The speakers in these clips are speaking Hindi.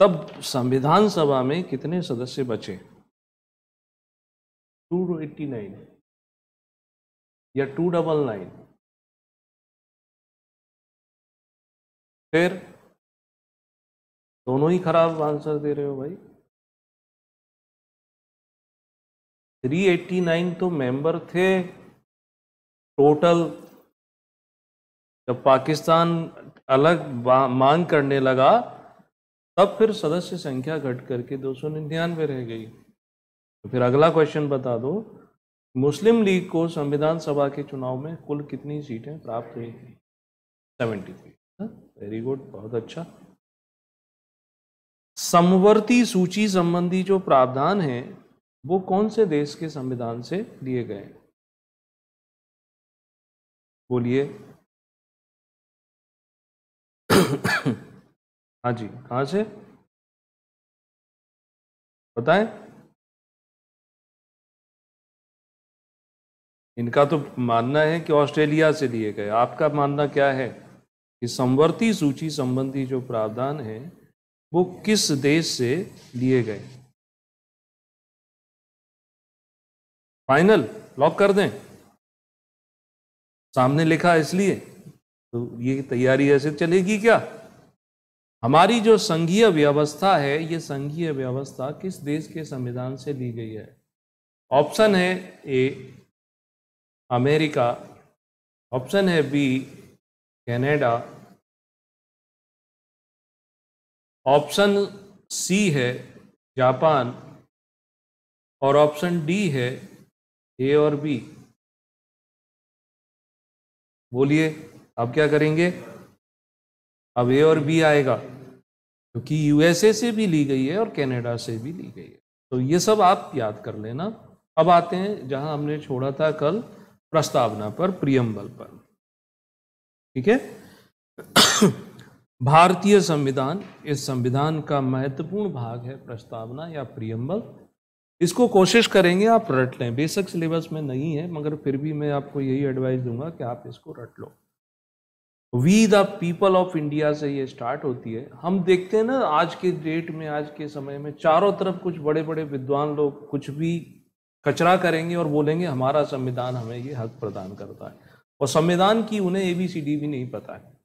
तब संविधान सभा में कितने सदस्य बचे 289 या 299 फिर दोनों ही खराब आंसर दे रहे हो भाई 389 तो मेंबर थे टोटल जब पाकिस्तान अलग मांग करने लगा तब फिर सदस्य संख्या घट करके दो सौ निन्यानवे रह गई तो फिर अगला क्वेश्चन बता दो मुस्लिम लीग को संविधान सभा के चुनाव में कुल कितनी सीटें प्राप्त हुई थी सेवेंटी थ्री वेरी गुड बहुत अच्छा समवर्ती सूची संबंधी जो प्रावधान है वो कौन से देश के संविधान से लिए गए बोलिए हाँ जी कहाँ से बताएं इनका तो मानना है कि ऑस्ट्रेलिया से लिए गए आपका मानना क्या है कि संवर्ती सूची संबंधी जो प्रावधान है वो किस देश से लिए गए फाइनल लॉक कर दें सामने लिखा इसलिए तो ये तैयारी ऐसे चलेगी क्या हमारी जो संघीय व्यवस्था है ये संघीय व्यवस्था किस देश के संविधान से ली गई है ऑप्शन है ए अमेरिका ऑप्शन है बी कनाडा ऑप्शन सी है जापान और ऑप्शन डी है ए और बी बोलिए आप क्या करेंगे अब ए और बी आएगा क्योंकि यूएसए से भी ली गई है और कनाडा से भी ली गई है तो ये सब आप याद कर लेना अब आते हैं जहां हमने छोड़ा था कल प्रस्तावना पर प्रियम्बल पर ठीक है भारतीय संविधान इस संविधान का महत्वपूर्ण भाग है प्रस्तावना या प्रियम्बल इसको कोशिश करेंगे आप रट लें बेसिक सिलेबस में नहीं है मगर फिर भी मैं आपको यही एडवाइस दूंगा कि आप इसको रट लो we the people of India से ये स्टार्ट होती है हम देखते हैं ना आज के डेट में आज के समय में चारों तरफ कुछ बड़े बड़े विद्वान लोग कुछ भी कचरा करेंगे और बोलेंगे हमारा संविधान हमें ये हक प्रदान करता है और संविधान की उन्हें ए बी सी डी भी नहीं पता है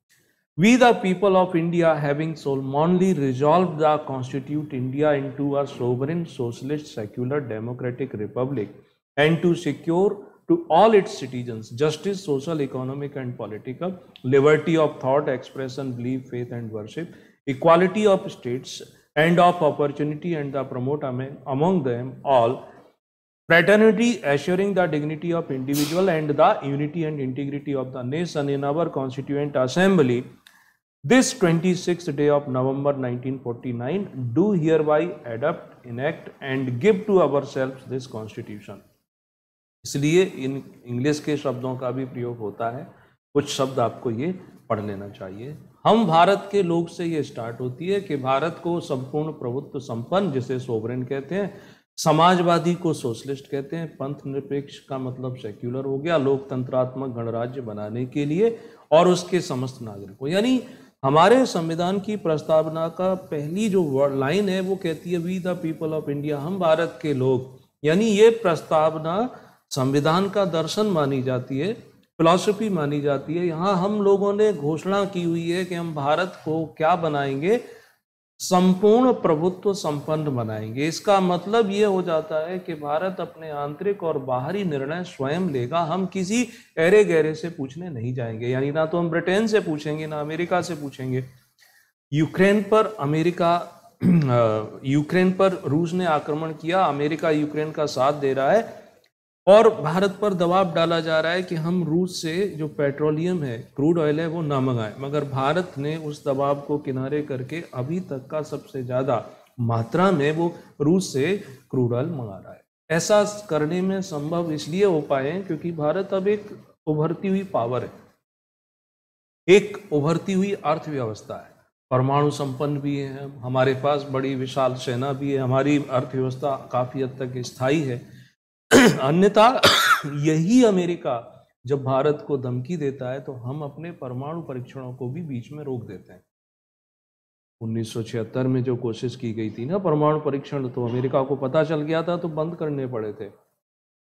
we the people of India having solemnly resolve the constitute India into a sovereign socialist secular democratic republic and to secure to all its citizens justice, social, economic, and political, liberty of thought, expression, belief, faith, and worship, equality of states, and of opportunity, and the promote among them all, fraternity assuring the dignity of individual and the unity and integrity of the nation in our constituent assembly this 26th day of november 1949 do hereby adopt enact and give to ourselves this constitution इसलिए इन इंग्लिश के शब्दों का भी प्रयोग होता है कुछ शब्द आपको ये पढ़ लेना चाहिए हम भारत के लोग से ये स्टार्ट होती है कि भारत को संपूर्ण प्रभुत्व संपन्न जिसे सोवरेन कहते हैं समाजवादी को सोशलिस्ट कहते हैं पंथ निरपेक्ष का मतलब सेक्युलर हो गया लोकतंत्रात्मक गणराज्य बनाने के लिए और उसके समस्त नागरिकों यानी हमारे संविधान की प्रस्तावना का पहली जो लाइन है वो कहती है we the people of India हम भारत के लोग यानी ये प्रस्तावना संविधान का दर्शन मानी जाती है फिलॉसफी मानी जाती है यहाँ हम लोगों ने घोषणा की हुई है कि हम भारत को क्या बनाएंगे संपूर्ण प्रभुत्व संपन्न बनाएंगे इसका मतलब ये हो जाता है कि भारत अपने आंतरिक और बाहरी निर्णय स्वयं लेगा हम किसी ऐरे गहरे से पूछने नहीं जाएंगे यानी ना तो हम ब्रिटेन से पूछेंगे ना अमेरिका से पूछेंगे यूक्रेन पर अमेरिका यूक्रेन पर रूस ने आक्रमण किया अमेरिका यूक्रेन का साथ दे रहा है और भारत पर दबाव डाला जा रहा है कि हम रूस से जो पेट्रोलियम है क्रूड ऑयल है वो ना मंगाएं मगर भारत ने उस दबाव को किनारे करके अभी तक का सबसे ज़्यादा मात्रा में वो रूस से क्रूड ऑयल मंगा रहा है ऐसा करने में संभव इसलिए हो पाए क्योंकि भारत अब एक उभरती हुई पावर है एक उभरती हुई अर्थव्यवस्था है परमाणु संपन्न भी है हमारे पास बड़ी विशाल सेना भी है हमारी अर्थव्यवस्था काफ़ी हद तक स्थायी है अन्यथा यही अमेरिका जब भारत को धमकी देता है तो हम अपने परमाणु परीक्षणों को भी बीच में रोक देते हैं 1976 में जो कोशिश की गई थी ना परमाणु परीक्षण तो अमेरिका को पता चल गया था तो बंद करने पड़े थे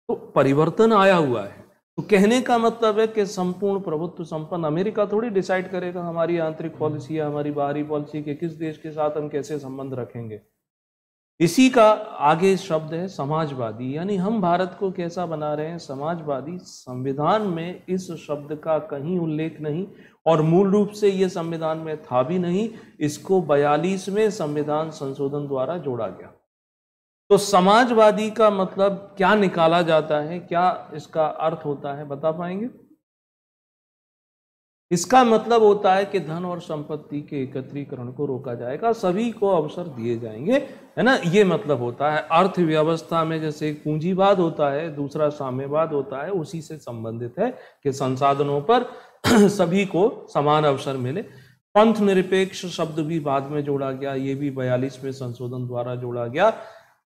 तो परिवर्तन आया हुआ है तो कहने का मतलब है कि संपूर्ण प्रभुत्व संपन्न अमेरिका थोड़ी डिसाइड करेगा हमारी आंतरिक पॉलिसी या हमारी बाहरी पॉलिसी के किस देश के साथ हम कैसे संबंध रखेंगे इसी का आगे शब्द है समाजवादी यानी हम भारत को कैसा बना रहे हैं समाजवादी संविधान में इस शब्द का कहीं उल्लेख नहीं और मूल रूप से ये संविधान में था भी नहीं इसको बयालीसवें संविधान संशोधन द्वारा जोड़ा गया तो समाजवादी का मतलब क्या निकाला जाता है क्या इसका अर्थ होता है बता पाएंगे इसका मतलब होता है कि धन और संपत्ति के एकत्रीकरण को रोका जाएगा सभी को अवसर दिए जाएंगे है ना ये मतलब होता है अर्थव्यवस्था में जैसे एक पूंजीवाद होता है दूसरा साम्यवाद होता है उसी से संबंधित है कि संसाधनों पर सभी को समान अवसर मिले पंथ निरपेक्ष शब्द भी बाद में जोड़ा गया ये भी बयालीसवें संशोधन द्वारा जोड़ा गया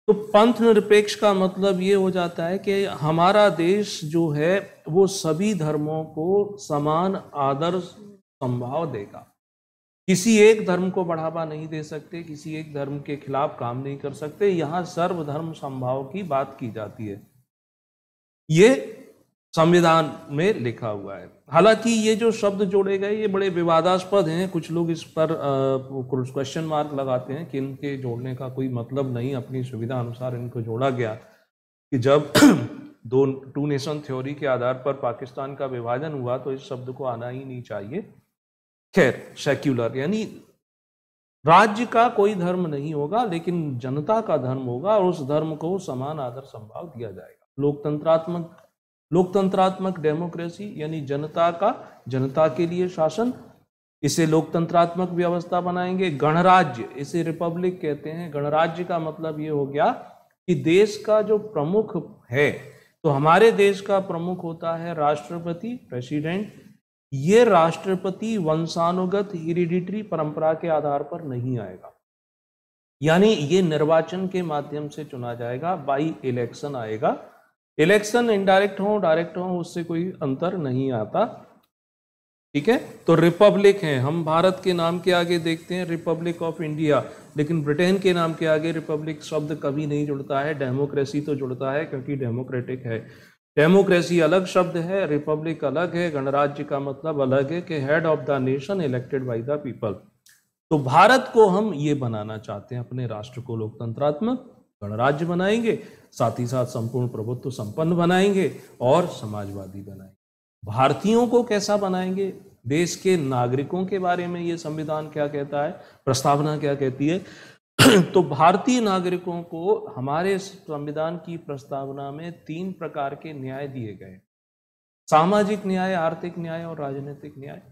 तो पंथ निरपेक्ष का मतलब ये हो जाता है कि हमारा देश जो है वो सभी धर्मों को समान आदर संभाव देगा किसी एक धर्म को बढ़ावा नहीं दे सकते किसी एक धर्म के खिलाफ काम नहीं कर सकते यहाँ सर्वधर्म संभाव की बात की जाती है ये संविधान में लिखा हुआ है हालांकि ये जो शब्द जोड़े गए ये बड़े विवादास्पद हैं कुछ लोग इस पर क्वेश्चन मार्क लगाते हैं कि इनके जोड़ने का कोई मतलब नहीं अपनी सुविधा अनुसार इनको जोड़ा गया कि जब दो टू नेशन थ्योरी के आधार पर पाकिस्तान का विभाजन हुआ तो इस शब्द को आना ही नहीं चाहिए खैर सेक्युलर यानी राज्य का कोई धर्म नहीं होगा लेकिन जनता का धर्म होगा और उस धर्म को समान आदर संभाव दिया जाएगा लोकतंत्रात्मक लोकतंत्रात्मक डेमोक्रेसी यानी जनता का जनता के लिए शासन इसे लोकतंत्रात्मक व्यवस्था बनाएंगे गणराज्य इसे रिपब्लिक कहते हैं गणराज्य का मतलब ये हो गया कि देश का जो प्रमुख है तो हमारे देश का प्रमुख होता है राष्ट्रपति प्रेसिडेंट ये राष्ट्रपति वंशानुगत हिरिडिटरी परंपरा के आधार पर नहीं आएगा यानी ये निर्वाचन के माध्यम से चुना जाएगा बाई इलेक्शन आएगा इलेक्शन इनडायरेक्ट हो डायरेक्ट हो उससे कोई अंतर नहीं आता ठीक है तो रिपब्लिक है हम भारत के नाम के आगे देखते हैं रिपब्लिक ऑफ इंडिया लेकिन ब्रिटेन के नाम के आगे रिपब्लिक शब्द कभी नहीं जुड़ता है डेमोक्रेसी तो जुड़ता है क्योंकि डेमोक्रेटिक है डेमोक्रेसी अलग शब्द है रिपब्लिक अलग है गणराज्य का मतलब अलग है कि head of the nation elected by the people तो भारत को हम ये बनाना चाहते हैं अपने राष्ट्र को लोकतंत्रात्मक गणराज्य बनाएंगे साथ ही साथ संपूर्ण प्रभुत्व संपन्न बनाएंगे और समाजवादी बनाएंगे भारतीयों को कैसा बनाएंगे देश के नागरिकों के बारे में ये संविधान क्या कहता है प्रस्तावना क्या कहती है तो भारतीय नागरिकों को हमारे संविधान की प्रस्तावना में तीन प्रकार के न्याय दिए गए सामाजिक न्याय आर्थिक न्याय और राजनीतिक न्याय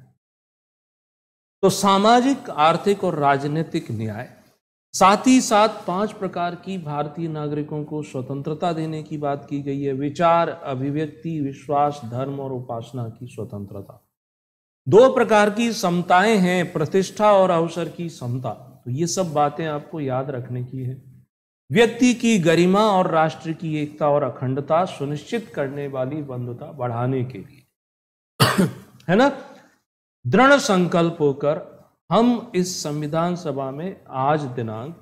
तो सामाजिक आर्थिक और राजनीतिक न्याय साथ ही साथ पांच प्रकार की भारतीय नागरिकों को स्वतंत्रता देने की बात की गई है विचार अभिव्यक्ति विश्वास धर्म और उपासना की स्वतंत्रता दो प्रकार की समताएं हैं प्रतिष्ठा और अवसर की समता तो ये सब बातें आपको याद रखने की है व्यक्ति की गरिमा और राष्ट्र की एकता और अखंडता सुनिश्चित करने वाली बंधुता बढ़ाने के लिए है ना दृढ़ संकल्प होकर हम इस संविधान सभा में आज दिनांक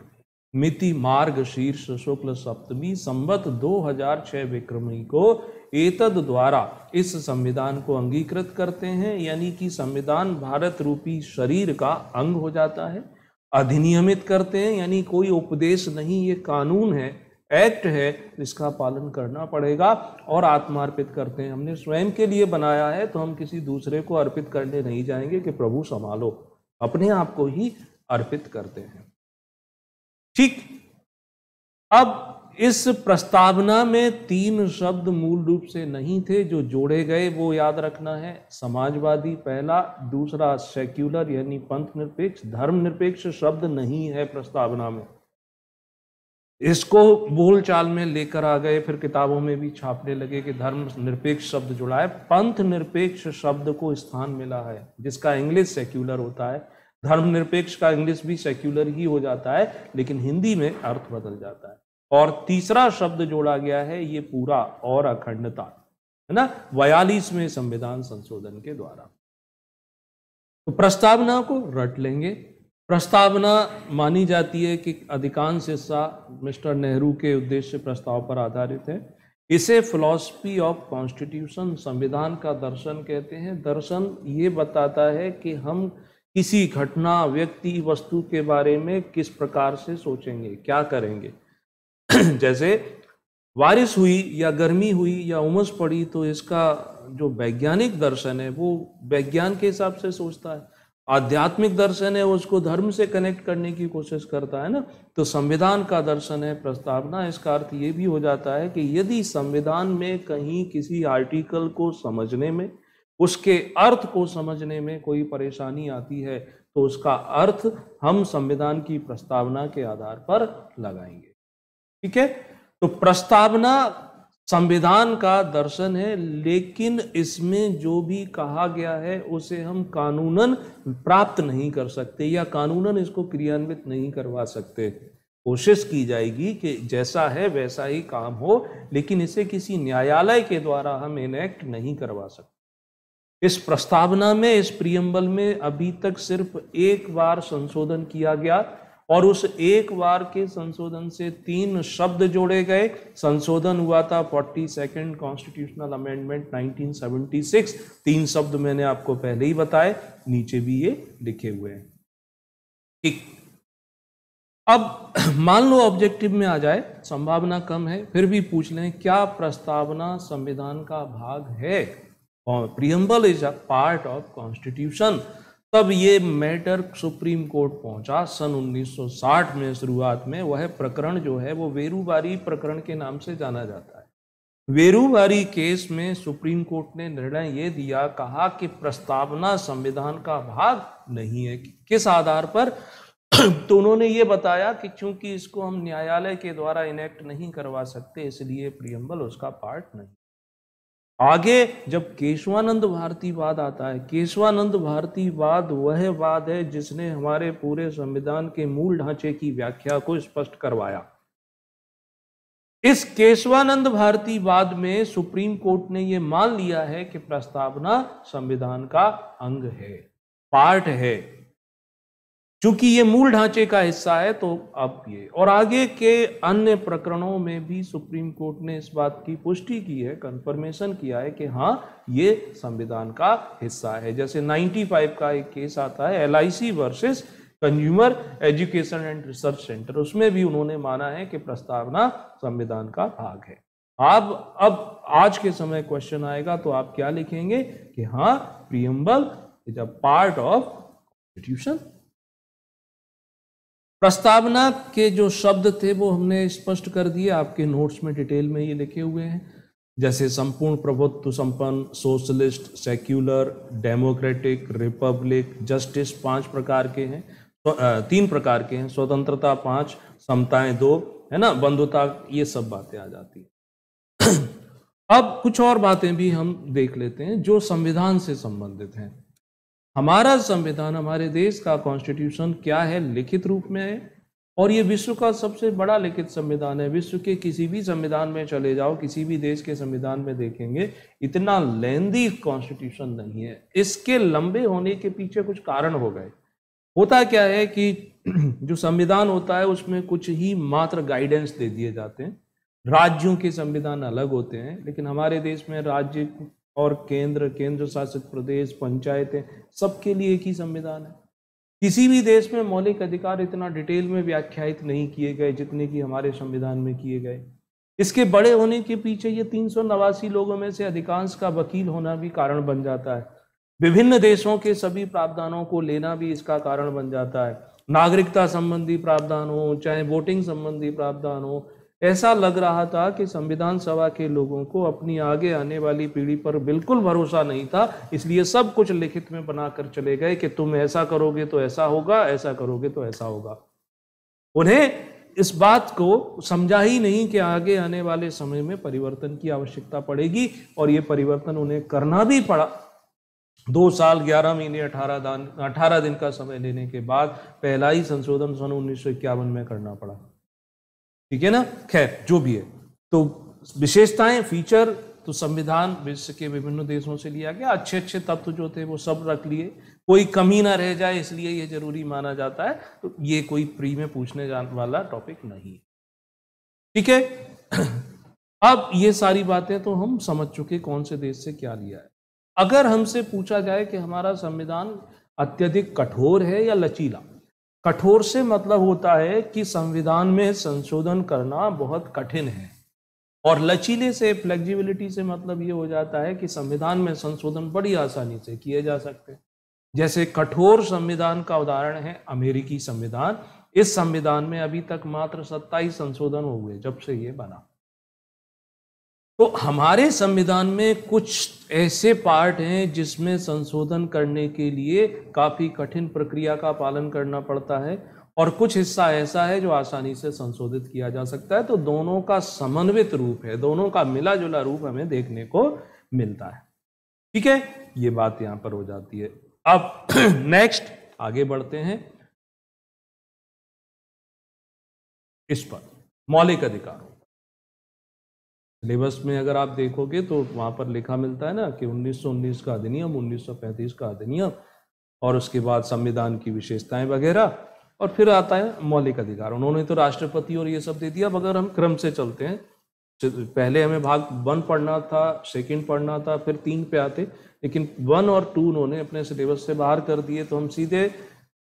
मिति मार्ग शीर्ष शुक्ल सप्तमी संबत 2006 विक्रमी को एतद द्वारा इस संविधान को अंगीकृत करते हैं यानी कि संविधान भारत रूपी शरीर का अंग हो जाता है अधिनियमित करते हैं यानी कोई उपदेश नहीं ये कानून है एक्ट है इसका पालन करना पड़ेगा और आत्मार्पित करते हैं हमने स्वयं के लिए बनाया है तो हम किसी दूसरे को अर्पित करने नहीं जाएंगे कि प्रभु संभालो अपने आप को ही अर्पित करते हैं ठीक अब इस प्रस्तावना में तीन शब्द मूल रूप से नहीं थे जो जोड़े गए वो याद रखना है समाजवादी पहला दूसरा सेक्युलर यानी पंथ निरपेक्ष धर्म निरपेक्ष शब्द नहीं है प्रस्तावना में इसको बोल चाल में लेकर आ गए फिर किताबों में भी छापने लगे कि धर्म निरपेक्ष शब्द जुड़ा है पंथ निरपेक्ष शब्द को स्थान मिला है जिसका इंग्लिश सेक्युलर होता है धर्म निरपेक्ष का इंग्लिश भी सेक्युलर ही हो जाता है लेकिन हिंदी में अर्थ बदल जाता है और तीसरा शब्द जोड़ा गया है ये पूरा और अखंडता है ना बयालीसवें संविधान संशोधन के द्वारा तो प्रस्तावना को रट लेंगे प्रस्तावना मानी जाती है कि अधिकांश हिस्सा मिस्टर नेहरू के उद्देश्य प्रस्ताव पर आधारित है इसे फिलॉसफी ऑफ कॉन्स्टिट्यूशन संविधान का दर्शन कहते हैं दर्शन ये बताता है कि हम किसी घटना व्यक्ति वस्तु के बारे में किस प्रकार से सोचेंगे क्या करेंगे जैसे बारिश हुई या गर्मी हुई या उमस पड़ी तो इसका जो वैज्ञानिक दर्शन है वो वैज्ञान के हिसाब से सोचता है आध्यात्मिक दर्शन है उसको धर्म से कनेक्ट करने की कोशिश करता है ना तो संविधान का दर्शन है प्रस्तावना इसका अर्थ ये भी हो जाता है कि यदि संविधान में कहीं किसी आर्टिकल को समझने में उसके अर्थ को समझने में कोई परेशानी आती है तो उसका अर्थ हम संविधान की प्रस्तावना के आधार पर लगाएंगे ठीक है तो प्रस्तावना संविधान का दर्शन है लेकिन इसमें जो भी कहा गया है उसे हम कानूनन प्राप्त नहीं कर सकते या कानूनन इसको क्रियान्वित नहीं करवा सकते कोशिश की जाएगी कि जैसा है वैसा ही काम हो लेकिन इसे किसी न्यायालय के द्वारा हम इनेक्ट नहीं करवा सकते इस प्रस्तावना में इस प्रियम्बल में अभी तक सिर्फ एक बार संशोधन किया गया और उस एक बार के संशोधन से तीन शब्द जोड़े गए संशोधन हुआ था फोर्टी सेकेंड कॉन्स्टिट्यूशनल अमेंडमेंट 1976 तीन शब्द मैंने आपको पहले ही बताए नीचे भी ये लिखे हुए हैं ठीक अब मान लो ऑब्जेक्टिव में आ जाए संभावना कम है फिर भी पूछ लें क्या प्रस्तावना संविधान का भाग है preamble is a part of constitution तब ये मैटर सुप्रीम कोर्ट पहुंचा सन 1960 में शुरुआत में वह प्रकरण जो है वो वेरूबारी प्रकरण के नाम से जाना जाता है वेरूबारी केस में सुप्रीम कोर्ट ने निर्णय ये दिया कहा कि प्रस्तावना संविधान का भाग नहीं है किस आधार पर तो उन्होंने ये बताया कि चूंकि इसको हम न्यायालय के द्वारा इनेक्ट नहीं करवा सकते इसलिए प्रियम्बल उसका पार्ट नहीं आगे जब केशवानंद भारतीवाद आता है केशवानंद भारतीवाद वह वाद है जिसने हमारे पूरे संविधान के मूल ढांचे की व्याख्या को स्पष्ट करवाया इस केशवानंद भारतीवाद में सुप्रीम कोर्ट ने यह मान लिया है कि प्रस्तावना संविधान का अंग है पार्ट है चूंकि ये मूल ढांचे का हिस्सा है तो अब ये और आगे के अन्य प्रकरणों में भी सुप्रीम कोर्ट ने इस बात की पुष्टि की है कंफर्मेशन किया है कि हाँ ये संविधान का हिस्सा है जैसे 95 का एक केस आता है L versus consumer education and research centre उसमें भी उन्होंने माना है कि प्रस्तावना संविधान का भाग है आप अब आज के समय क्वेश्चन आएगा तो आप क्या लिखेंगे कि हाँ preamble is a part of constitution प्रस्तावना के जो शब्द थे वो हमने स्पष्ट कर दिए आपके नोट्स में डिटेल में ये लिखे हुए हैं जैसे संपूर्ण प्रभुत्व संपन्न socialist secular democratic republic justice पांच प्रकार के हैं तो, तीन प्रकार के हैं स्वतंत्रता पांच समताएं दो है ना बंधुता ये सब बातें आ जाती हैं अब कुछ और बातें भी हम देख लेते हैं जो संविधान से संबंधित हैं हमारा संविधान हमारे देश का कॉन्स्टिट्यूशन क्या है लिखित रूप में है और ये विश्व का सबसे बड़ा लिखित संविधान है विश्व के किसी भी संविधान में चले जाओ किसी भी देश के संविधान में देखेंगे इतना लेंदी कॉन्स्टिट्यूशन नहीं है इसके लंबे होने के पीछे कुछ कारण हो गए होता क्या है कि जो संविधान होता है उसमें कुछ ही मात्र गाइडेंस दे दिए जाते हैं राज्यों के संविधान अलग होते हैं लेकिन हमारे देश में राज्य और केंद्र केंद्र शासित प्रदेश पंचायतें सबके लिए एक ही संविधान है किसी भी देश में मौलिक अधिकार इतना डिटेल में व्याख्यात नहीं किए गए जितने कि हमारे संविधान में किए गए इसके बड़े होने के पीछे ये तीन सौ नवासी लोगों में से अधिकांश का वकील होना भी कारण बन जाता है विभिन्न देशों के सभी प्रावधानों को लेना भी इसका कारण बन जाता है नागरिकता संबंधी प्रावधान हो चाहे वोटिंग संबंधी प्रावधान हो ऐसा लग रहा था कि संविधान सभा के लोगों को अपनी आगे आने वाली पीढ़ी पर बिल्कुल भरोसा नहीं था इसलिए सब कुछ लिखित में बनाकर चले गए कि तुम ऐसा करोगे तो ऐसा होगा ऐसा करोगे तो ऐसा होगा उन्हें इस बात को समझा ही नहीं कि आगे आने वाले समय में परिवर्तन की आवश्यकता पड़ेगी और ये परिवर्तन उन्हें करना भी पड़ा दो साल ग्यारह महीने अठारह दान अठारह दिन का समय लेने के बाद पहला ही संशोधन सन उन्नीस में करना पड़ा ठीक है ना खैर जो भी है तो विशेषताएं फीचर तो संविधान विश्व के विभिन्न देशों से लिया गया अच्छे अच्छे तत्व जो थे वो सब रख लिए कोई कमी ना रह जाए इसलिए ये जरूरी माना जाता है तो ये कोई प्री में पूछने जाने वाला टॉपिक नहीं ठीक है अब ये सारी बातें तो हम समझ चुके कौन से देश से क्या लिया है अगर हमसे पूछा जाए कि हमारा संविधान अत्यधिक कठोर है या लचीला कठोर से मतलब होता है कि संविधान में संशोधन करना बहुत कठिन है और लचीले से फ्लेक्जिबिलिटी से मतलब ये हो जाता है कि संविधान में संशोधन बड़ी आसानी से किए जा सकते हैं जैसे कठोर संविधान का उदाहरण है अमेरिकी संविधान इस संविधान में अभी तक मात्र सत्ताईस संशोधन हो गए जब से ये बना तो हमारे संविधान में कुछ ऐसे पार्ट हैं जिसमें संशोधन करने के लिए काफ़ी कठिन प्रक्रिया का पालन करना पड़ता है और कुछ हिस्सा ऐसा है जो आसानी से संशोधित किया जा सकता है तो दोनों का समन्वित रूप है दोनों का मिला जुला रूप हमें देखने को मिलता है ठीक है ये बात यहाँ पर हो जाती है अब नेक्स्ट आगे बढ़ते हैं इस पर मौलिक अधिकारों सिलेबस में अगर आप देखोगे तो वहाँ पर लिखा मिलता है ना कि 1919 का अधिनियम 1935 का अधिनियम और उसके बाद संविधान की विशेषताएं वगैरह और फिर आता है मौलिक अधिकार उन्होंने तो राष्ट्रपति और ये सब दे दिया अगर हम क्रम से चलते हैं पहले हमें भाग वन पढ़ना था सेकेंड पढ़ना था फिर तीन पे आते लेकिन वन और टू उन्होंने अपने सिलेबस से बाहर कर दिए तो हम सीधे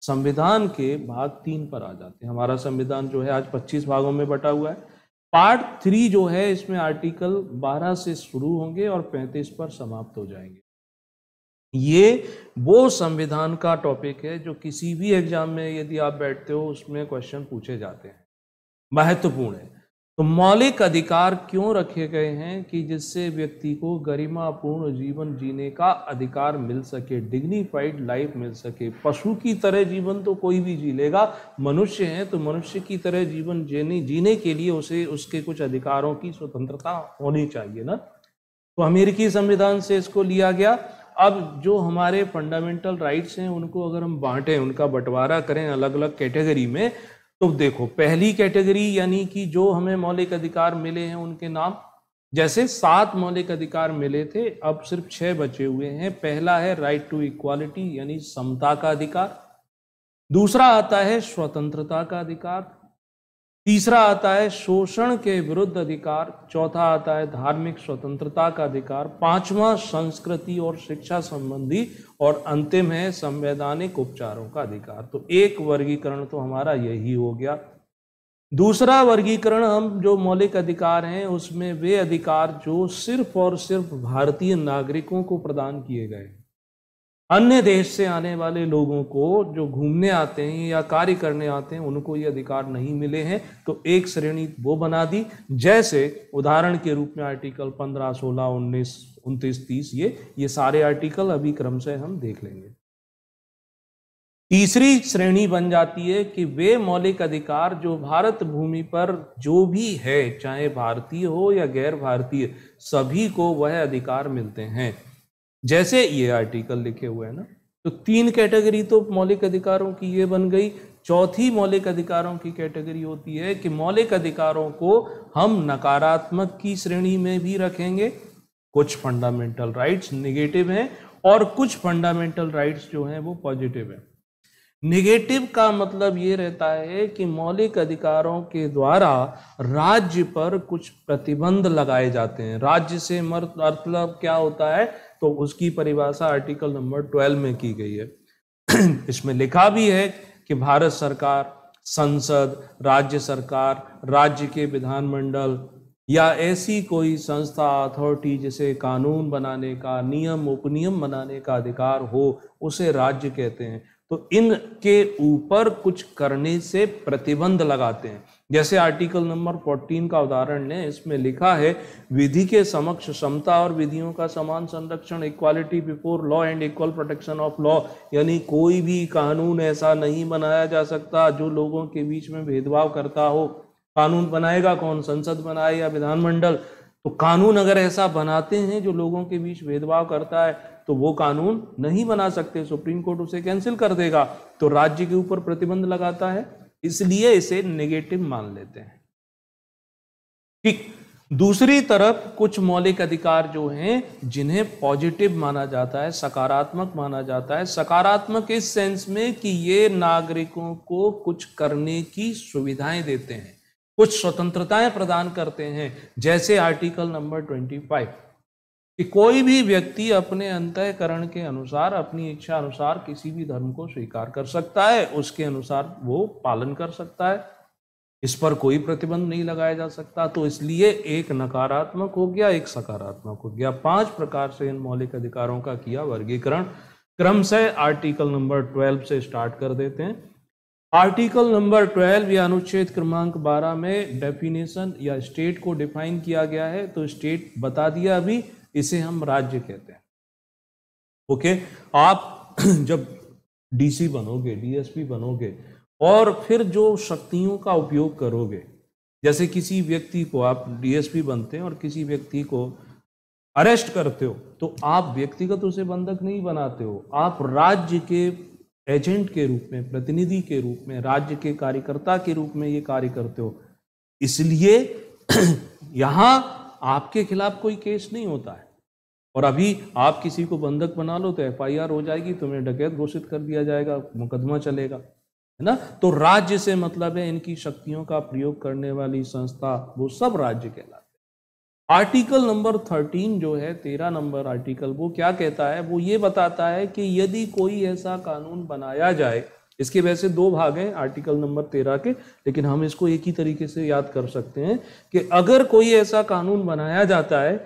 संविधान के भाग तीन पर आ जाते हैं हमारा संविधान जो है आज 25 भागों में बटा हुआ है पार्ट थ्री जो है इसमें आर्टिकल 12 से शुरू होंगे और 35 पर समाप्त हो जाएंगे ये वो संविधान का टॉपिक है जो किसी भी एग्जाम में यदि आप बैठते हो उसमें क्वेश्चन पूछे जाते हैं महत्वपूर्ण है तो मौलिक अधिकार क्यों रखे गए हैं कि जिससे व्यक्ति को गरिमापूर्ण जीवन जीने का अधिकार मिल सके डिग्निफाइड लाइफ मिल सके पशु की तरह जीवन तो कोई भी जी लेगा मनुष्य है तो मनुष्य की तरह जीवन जीने जीने के लिए उसे उसके कुछ अधिकारों की स्वतंत्रता होनी चाहिए ना तो अमेरिकी संविधान से इसको लिया गया अब जो हमारे फंडामेंटल राइट्स हैं उनको अगर हम बांटें उनका बंटवारा करें अलग अलग कैटेगरी में तो देखो पहली कैटेगरी यानी कि जो हमें मौलिक अधिकार मिले हैं उनके नाम जैसे सात मौलिक अधिकार मिले थे अब सिर्फ छह बचे हुए हैं पहला है राइट टू इक्वालिटी यानी समता का अधिकार दूसरा आता है स्वतंत्रता का अधिकार तीसरा आता है शोषण के विरुद्ध अधिकार चौथा आता है धार्मिक स्वतंत्रता का अधिकार पांचवा संस्कृति और शिक्षा संबंधी और अंतिम है संवैधानिक उपचारों का अधिकार तो एक वर्गीकरण तो हमारा यही हो गया दूसरा वर्गीकरण हम जो मौलिक अधिकार हैं उसमें वे अधिकार जो सिर्फ और सिर्फ भारतीय नागरिकों को प्रदान किए गए हैं अन्य देश से आने वाले लोगों को जो घूमने आते हैं या कार्य करने आते हैं उनको ये अधिकार नहीं मिले हैं तो एक श्रेणी वो बना दी जैसे उदाहरण के रूप में आर्टिकल 15, 16, 19, उनतीस तीस ये ये सारे आर्टिकल अभी क्रम से हम देख लेंगे तीसरी श्रेणी बन जाती है कि वे मौलिक अधिकार जो भारत भूमि पर जो भी है चाहे भारतीय हो या गैर भारतीय सभी को वह अधिकार मिलते हैं जैसे ये आर्टिकल लिखे हुए हैं ना तो तीन कैटेगरी तो मौलिक अधिकारों की ये बन गई चौथी मौलिक अधिकारों की कैटेगरी होती है कि मौलिक अधिकारों को हम नकारात्मक की श्रेणी में भी रखेंगे कुछ फंडामेंटल राइट्स निगेटिव हैं और कुछ फंडामेंटल राइट्स जो हैं वो पॉजिटिव हैं निगेटिव का मतलब ये रहता है कि मौलिक अधिकारों के द्वारा राज्य पर कुछ प्रतिबंध लगाए जाते हैं राज्य से मतलब क्या होता है तो उसकी परिभाषा आर्टिकल नंबर ट्वेल्व में की गई है इसमें लिखा भी है कि भारत सरकार संसद राज्य सरकार राज्य के विधानमंडल या ऐसी कोई संस्था अथॉरिटी जिसे कानून बनाने का नियम उपनियम बनाने का अधिकार हो उसे राज्य कहते हैं तो इनके ऊपर कुछ करने से प्रतिबंध लगाते हैं जैसे आर्टिकल नंबर 14 का उदाहरण ने इसमें लिखा है विधि के समक्ष समता और विधियों का समान संरक्षण equality before law and equal protection of law यानी कोई भी कानून ऐसा नहीं बनाया जा सकता जो लोगों के बीच में भेदभाव करता हो कानून बनाएगा कौन संसद बनाए या विधानमंडल तो कानून अगर ऐसा बनाते हैं जो लोगों के बीच भेदभाव करता है तो वो कानून नहीं बना सकते सुप्रीम कोर्ट उसे कैंसिल कर देगा तो राज्य के ऊपर प्रतिबंध लगाता है इसलिए इसे नेगेटिव मान लेते हैं ठीक दूसरी तरफ कुछ मौलिक अधिकार जो हैं जिन्हें पॉजिटिव माना जाता है सकारात्मक माना जाता है सकारात्मक इस सेंस में कि ये नागरिकों को कुछ करने की सुविधाएं देते हैं कुछ स्वतंत्रताएं प्रदान करते हैं जैसे आर्टिकल नंबर ट्वेंटी फाइव कि कोई भी व्यक्ति अपने अंतकरण के अनुसार अपनी इच्छा अनुसार किसी भी धर्म को स्वीकार कर सकता है उसके अनुसार वो पालन कर सकता है इस पर कोई प्रतिबंध नहीं लगाया जा सकता तो इसलिए एक नकारात्मक हो गया एक सकारात्मक हो गया पांच प्रकार से इन मौलिक अधिकारों का किया वर्गीकरण क्रम से आर्टिकल नंबर ट्वेल्व से स्टार्ट कर देते हैं आर्टिकल नंबर ट्वेल्व या अनुच्छेद क्रमांक बारह में डेफिनेशन या स्टेट को डिफाइन किया गया है तो स्टेट बता दिया अभी इसे हम राज्य कहते हैं ओके आप जब डीसी बनोगे डीएसपी बनोगे और फिर जो शक्तियों का उपयोग करोगे जैसे किसी व्यक्ति को आप डीएसपी बनते हैं और किसी व्यक्ति को अरेस्ट करते हो तो आप व्यक्तिगत उसे बंधक नहीं बनाते हो आप राज्य के एजेंट के रूप में प्रतिनिधि के रूप में राज्य के कार्यकर्ता के रूप में ये कार्य करते हो इसलिए यहाँ आपके खिलाफ कोई केस नहीं होता है और अभी आप किसी को बंधक बना लो तो एफआईआर हो जाएगी तुम्हें डकैत घोषित कर दिया जाएगा मुकदमा चलेगा है ना तो राज्य से मतलब है इनकी शक्तियों का प्रयोग करने वाली संस्था वो सब राज्य कहलाते हैं आर्टिकल नंबर थर्टीन जो है तेरह नंबर आर्टिकल वो क्या कहता है वो ये बताता है कि यदि कोई ऐसा कानून बनाया जाए इसके वैसे दो भाग हैं आर्टिकल नंबर तेरह के लेकिन हम इसको एक ही तरीके से याद कर सकते हैं कि अगर कोई ऐसा कानून बनाया जाता है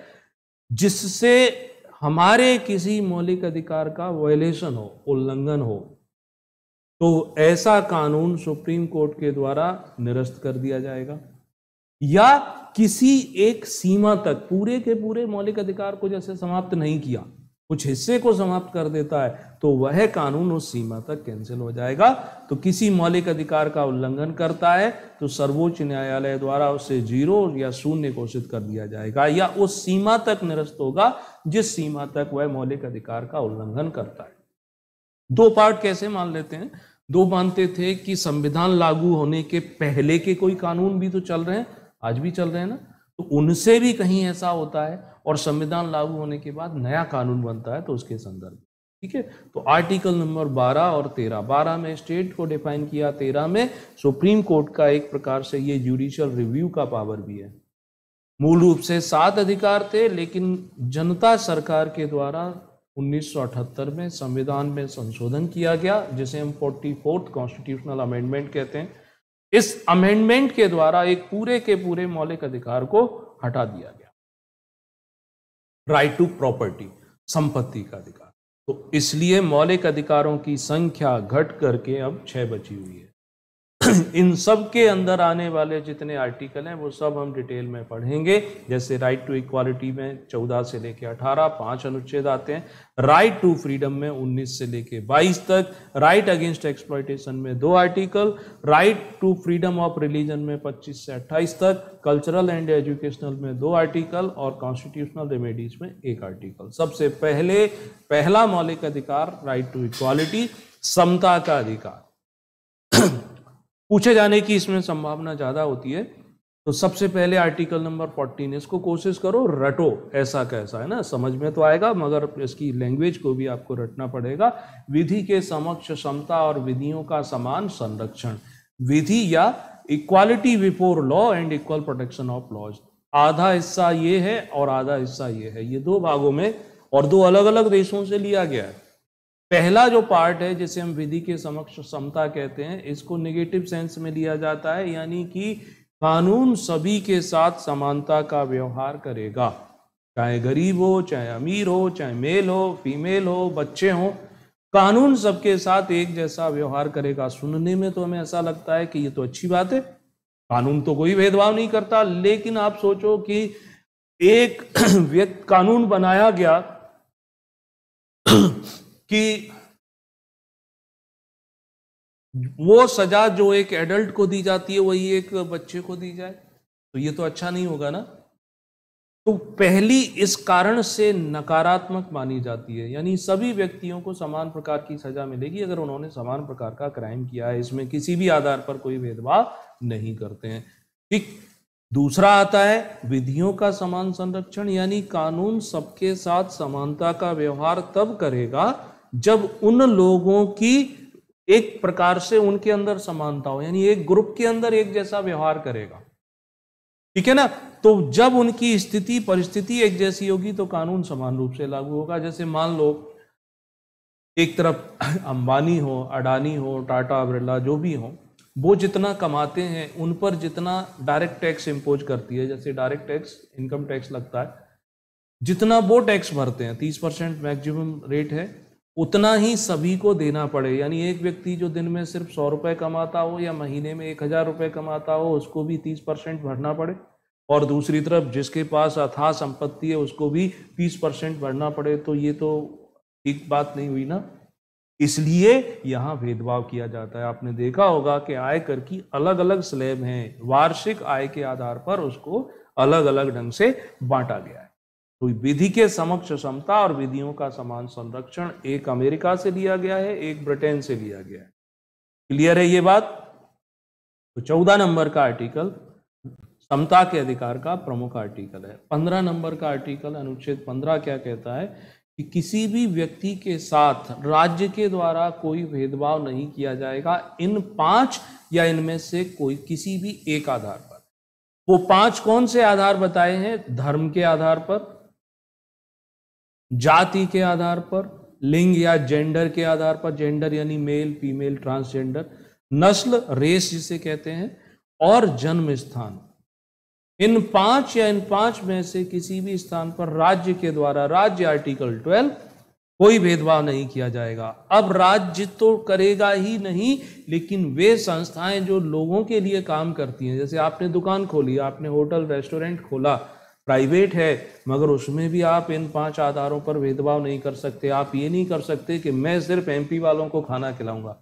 जिससे हमारे किसी मौलिक अधिकार का वायलेशन हो उल्लंघन हो तो ऐसा कानून सुप्रीम कोर्ट के द्वारा निरस्त कर दिया जाएगा या किसी एक सीमा तक पूरे के पूरे मौलिक अधिकार को जैसे समाप्त नहीं किया कुछ हिस्से को समाप्त कर देता है तो वह कानून उस सीमा तक कैंसिल हो जाएगा तो किसी मौलिक अधिकार का उल्लंघन करता है तो सर्वोच्च न्यायालय द्वारा उसे जीरो या शून्य घोषित कर दिया जाएगा या उस सीमा तक निरस्त होगा जिस सीमा तक वह मौलिक अधिकार का उल्लंघन करता है दो पार्ट कैसे मान लेते हैं दो मानते थे कि संविधान लागू होने के पहले के कोई कानून भी तो चल रहे हैं आज भी चल रहे हैं ना तो उनसे भी कहीं ऐसा होता है और संविधान लागू होने के बाद नया कानून बनता है तो उसके संदर्भ ठीक है तो आर्टिकल नंबर 12 और 13 12 में स्टेट को डिफाइन किया 13 में सुप्रीम कोर्ट का एक प्रकार से ये जुडिशियल रिव्यू का पावर भी है मूल रूप से सात अधिकार थे लेकिन जनता सरकार के द्वारा 1978 में संविधान में संशोधन किया गया जिसे हम फोर्टी फोर्थ कॉन्स्टिट्यूशनल अमेंडमेंट कहते हैं इस अमेंडमेंट के द्वारा एक पूरे के पूरे मौलिक अधिकार को हटा दिया गया राइट टू प्रॉपर्टी संपत्ति का अधिकार तो इसलिए मौलिक अधिकारों की संख्या घट करके अब छह बची हुई है इन सब के अंदर आने वाले जितने आर्टिकल हैं वो सब हम डिटेल में पढ़ेंगे जैसे राइट टू इक्वालिटी में चौदह से लेके अठारह पांच अनुच्छेद आते हैं राइट टू फ्रीडम में उन्नीस से लेके बाईस तक राइट अगेंस्ट एक्सप्लाइटेशन में दो article right to freedom of religion में पच्चीस से अट्ठाईस तक कल्चरल एंड एजुकेशनल में दो आर्टिकल और कॉन्स्टिट्यूशनल रेमेडीज में एक आर्टिकल सबसे पहले पहला मौलिक अधिकार राइट टू इक्वालिटी समता का अधिकार पूछे जाने की इसमें संभावना ज़्यादा होती है तो सबसे पहले आर्टिकल नंबर फोर्टीन इसको कोशिश करो रटो ऐसा कैसा है ना समझ में तो आएगा मगर इसकी लैंग्वेज को भी आपको रटना पड़ेगा विधि के समक्ष समता और विधियों का समान संरक्षण विधि या equality before law and equal protection of laws आधा हिस्सा ये है और आधा हिस्सा ये है ये दो भागों में और दो अलग अलग देशों से लिया गया है पहला जो पार्ट है जिसे हम विधि के समक्ष समता कहते हैं इसको नेगेटिव सेंस में लिया जाता है यानी कि कानून सभी के साथ समानता का व्यवहार करेगा चाहे गरीब हो चाहे अमीर हो चाहे मेल हो फीमेल हो बच्चे हो कानून सबके साथ एक जैसा व्यवहार करेगा सुनने में तो हमें ऐसा लगता है कि ये तो अच्छी बात है कानून तो कोई भेदभाव नहीं करता लेकिन आप सोचो कि एक व्यक्ति कानून बनाया गया कि वो सजा जो एक एडल्ट को दी जाती है वही एक बच्चे को दी जाए तो ये तो अच्छा नहीं होगा ना तो पहली इस कारण से नकारात्मक मानी जाती है यानी सभी व्यक्तियों को समान प्रकार की सजा मिलेगी अगर उन्होंने समान प्रकार का क्राइम किया है इसमें किसी भी आधार पर कोई भेदभाव नहीं करते हैं ठीक दूसरा आता है विधियों का समान संरक्षण यानी कानून सबके साथ समानता का व्यवहार तब करेगा जब उन लोगों की एक प्रकार से उनके अंदर समानता हो यानी एक ग्रुप के अंदर एक जैसा व्यवहार करेगा ठीक है ना तो जब उनकी स्थिति परिस्थिति एक जैसी होगी तो कानून समान रूप से लागू होगा जैसे मान लो एक तरफ अंबानी हो अडानी हो टाटा अब्रेला जो भी हो वो जितना कमाते हैं उन पर जितना डायरेक्ट टैक्स इम्पोज करती है जैसे डायरेक्ट टैक्स इनकम टैक्स लगता है जितना वो टैक्स भरते हैं तीस परसेंट मैक्सिमम रेट है उतना ही सभी को देना पड़े यानी एक व्यक्ति जो दिन में सिर्फ सौ रुपये कमाता हो या महीने में एक हज़ार रुपये कमाता हो उसको भी तीस परसेंट भरना पड़े और दूसरी तरफ जिसके पास अथाह संपत्ति है उसको भी तीस परसेंट भरना पड़े तो ये तो एक बात नहीं हुई ना इसलिए यहाँ भेदभाव किया जाता है आपने देखा होगा कि आयकर की अलग अलग स्लैब हैं वार्षिक आय के आधार पर उसको अलग अलग ढंग से बांटा गया है तो विधि के समक्ष समता और विधियों का समान संरक्षण एक अमेरिका से लिया गया है एक ब्रिटेन से लिया गया है क्लियर है ये बात तो चौदह नंबर का आर्टिकल समता के अधिकार का प्रमुख आर्टिकल है पंद्रह नंबर का आर्टिकल अनुच्छेद पंद्रह क्या कहता है कि किसी भी व्यक्ति के साथ राज्य के द्वारा कोई भेदभाव नहीं किया जाएगा इन पांच या इनमें से कोई किसी भी एक आधार पर वो पांच कौन से आधार बताए हैं धर्म के आधार पर जाति के आधार पर लिंग या जेंडर के आधार पर जेंडर यानी मेल फीमेल ट्रांसजेंडर नस्ल रेस जिसे कहते हैं और जन्म स्थान इन पांच या इन पांच में से किसी भी स्थान पर राज्य के द्वारा राज्य आर्टिकल ट्वेल्व कोई भेदभाव नहीं किया जाएगा अब राज्य तो करेगा ही नहीं लेकिन वे संस्थाएं जो लोगों के लिए काम करती हैं जैसे आपने दुकान खोली आपने होटल रेस्टोरेंट खोला प्राइवेट है मगर उसमें भी आप इन पांच आधारों पर भेदभाव नहीं कर सकते आप ये नहीं कर सकते कि मैं सिर्फ एमपी वालों को खाना खिलाऊंगा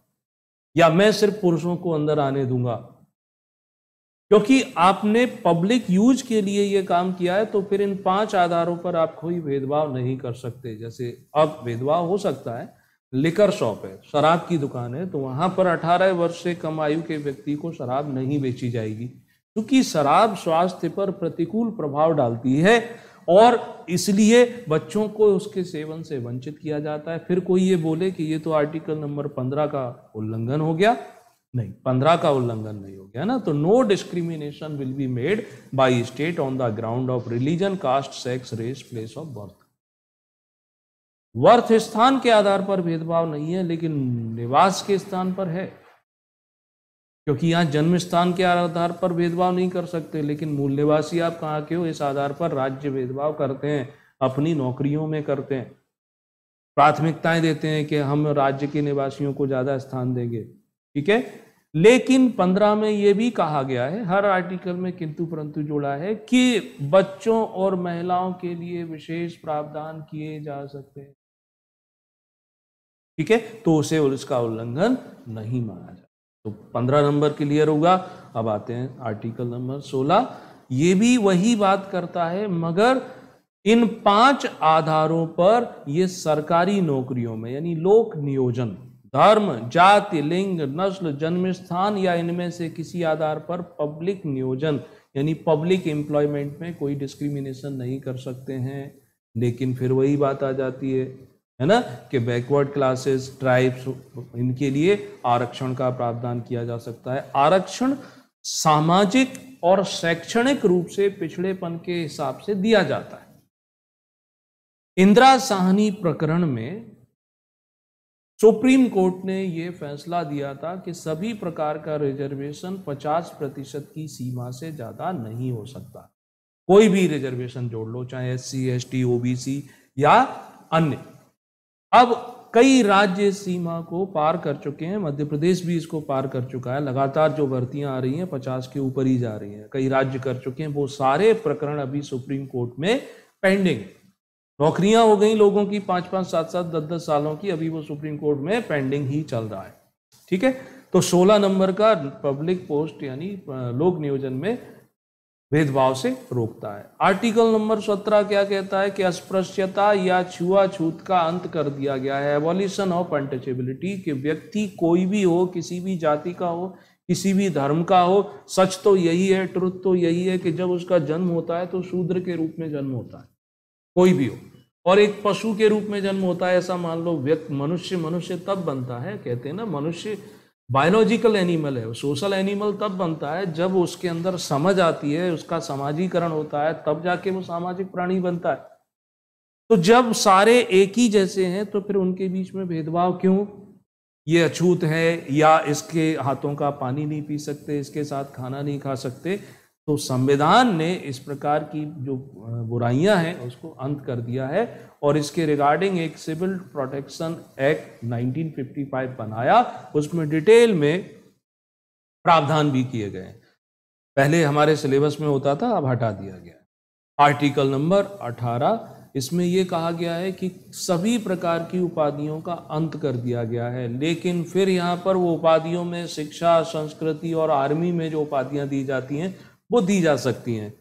या मैं सिर्फ पुरुषों को अंदर आने दूंगा क्योंकि आपने पब्लिक यूज के लिए ये काम किया है तो फिर इन पांच आधारों पर आप कोई भेदभाव नहीं कर सकते जैसे अब भेदभाव हो सकता है लिकर शॉप है शराब की दुकान है तो वहां पर 18 वर्ष से कम आयु के व्यक्ति को शराब नहीं बेची जाएगी क्योंकि शराब स्वास्थ्य पर प्रतिकूल प्रभाव डालती है और इसलिए बच्चों को उसके सेवन से वंचित किया जाता है फिर कोई ये बोले कि ये तो आर्टिकल नंबर पंद्रह का उल्लंघन हो गया नहीं पंद्रह का उल्लंघन नहीं हो गया ना तो no discrimination will be made by state on the ground of religion caste sex race place of birth worth स्थान के आधार पर भेदभाव नहीं है लेकिन निवास के स्थान पर है क्योंकि यहाँ जन्म स्थान के आधार पर भेदभाव नहीं कर सकते लेकिन मूल निवासी आप कहाँ के हो इस आधार पर राज्य भेदभाव करते हैं अपनी नौकरियों में करते हैं प्राथमिकताएं देते हैं कि हम राज्य के निवासियों को ज़्यादा स्थान देंगे ठीक है लेकिन पंद्रह में ये भी कहा गया है हर आर्टिकल में किंतु परंतु जोड़ा है कि बच्चों और महिलाओं के लिए विशेष प्रावधान किए जा सकते हैं ठीक है तो उसे उसका उल्लंघन नहीं माना जाता तो पंद्रह नंबर क्लियर होगा अब आते हैं आर्टिकल नंबर सोलह ये भी वही बात करता है मगर इन पांच आधारों पर ये सरकारी नौकरियों में यानी लोक नियोजन धर्म जाति लिंग नस्ल जन्म स्थान या इनमें से किसी आधार पर पब्लिक नियोजन यानी पब्लिक एम्प्लॉयमेंट में कोई डिस्क्रिमिनेशन नहीं कर सकते हैं लेकिन फिर वही बात आ जाती है है ना कि बैकवर्ड क्लासेस ट्राइब्स इनके लिए आरक्षण का प्रावधान किया जा सकता है आरक्षण सामाजिक और शैक्षणिक रूप से पिछड़ेपन के हिसाब से दिया जाता है इंदिरा साहनी प्रकरण में सुप्रीम कोर्ट ने यह फैसला दिया था कि सभी प्रकार का रिजर्वेशन 50 प्रतिशत की सीमा से ज़्यादा नहीं हो सकता कोई भी रिजर्वेशन जोड़ लो चाहे S C S T OBC या अन्य अब कई राज्य सीमा को पार कर चुके हैं मध्य प्रदेश भी इसको पार कर चुका है लगातार जो भर्तियां आ रही हैं पचास के ऊपर ही जा रही हैं कई राज्य कर चुके हैं वो सारे प्रकरण अभी सुप्रीम कोर्ट में पेंडिंग नौकरियां हो गई लोगों की पांच पांच सात सात दस दस सालों की अभी वो सुप्रीम कोर्ट में पेंडिंग ही चल रहा है ठीक है तो 16 नंबर का पब्लिक पोस्ट यानी लोक नियोजन में भेदभाव से रोकता है आर्टिकल नंबर सत्रह क्या कहता है कि अस्पृश्यता या छुआछूत का अंत कर दिया गया है एवोल्यूशन ऑफ अनटचेबिलिटी कि व्यक्ति कोई भी हो किसी भी जाति का हो किसी भी धर्म का हो सच तो यही है ट्रुथ तो यही है कि जब उसका जन्म होता है तो शूद्र के रूप में जन्म होता है कोई भी हो और एक पशु के रूप में जन्म होता है ऐसा मान लो व्यक्ति मनुष्य मनुष्य तब बनता है कहते हैं ना मनुष्य बायोलॉजिकल एनिमल है सोशल एनिमल तब बनता है जब उसके अंदर समझ आती है उसका समाजीकरण होता है तब जाके वो सामाजिक प्राणी बनता है तो जब सारे एक ही जैसे हैं तो फिर उनके बीच में भेदभाव क्यों ये अछूत है या इसके हाथों का पानी नहीं पी सकते इसके साथ खाना नहीं खा सकते तो संविधान ने इस प्रकार की जो बुराइयां हैं उसको अंत कर दिया है और इसके रिगार्डिंग एक सिविल प्रोटेक्शन एक्ट 1955 बनाया उसमें डिटेल में प्रावधान भी किए गए पहले हमारे सिलेबस में होता था अब हटा दिया गया आर्टिकल नंबर 18 इसमें यह कहा गया है कि सभी प्रकार की उपाधियों का अंत कर दिया गया है लेकिन फिर यहाँ पर वो उपाधियों में शिक्षा संस्कृति और आर्मी में जो उपाधियाँ दी जाती हैं वो दी जा सकती हैं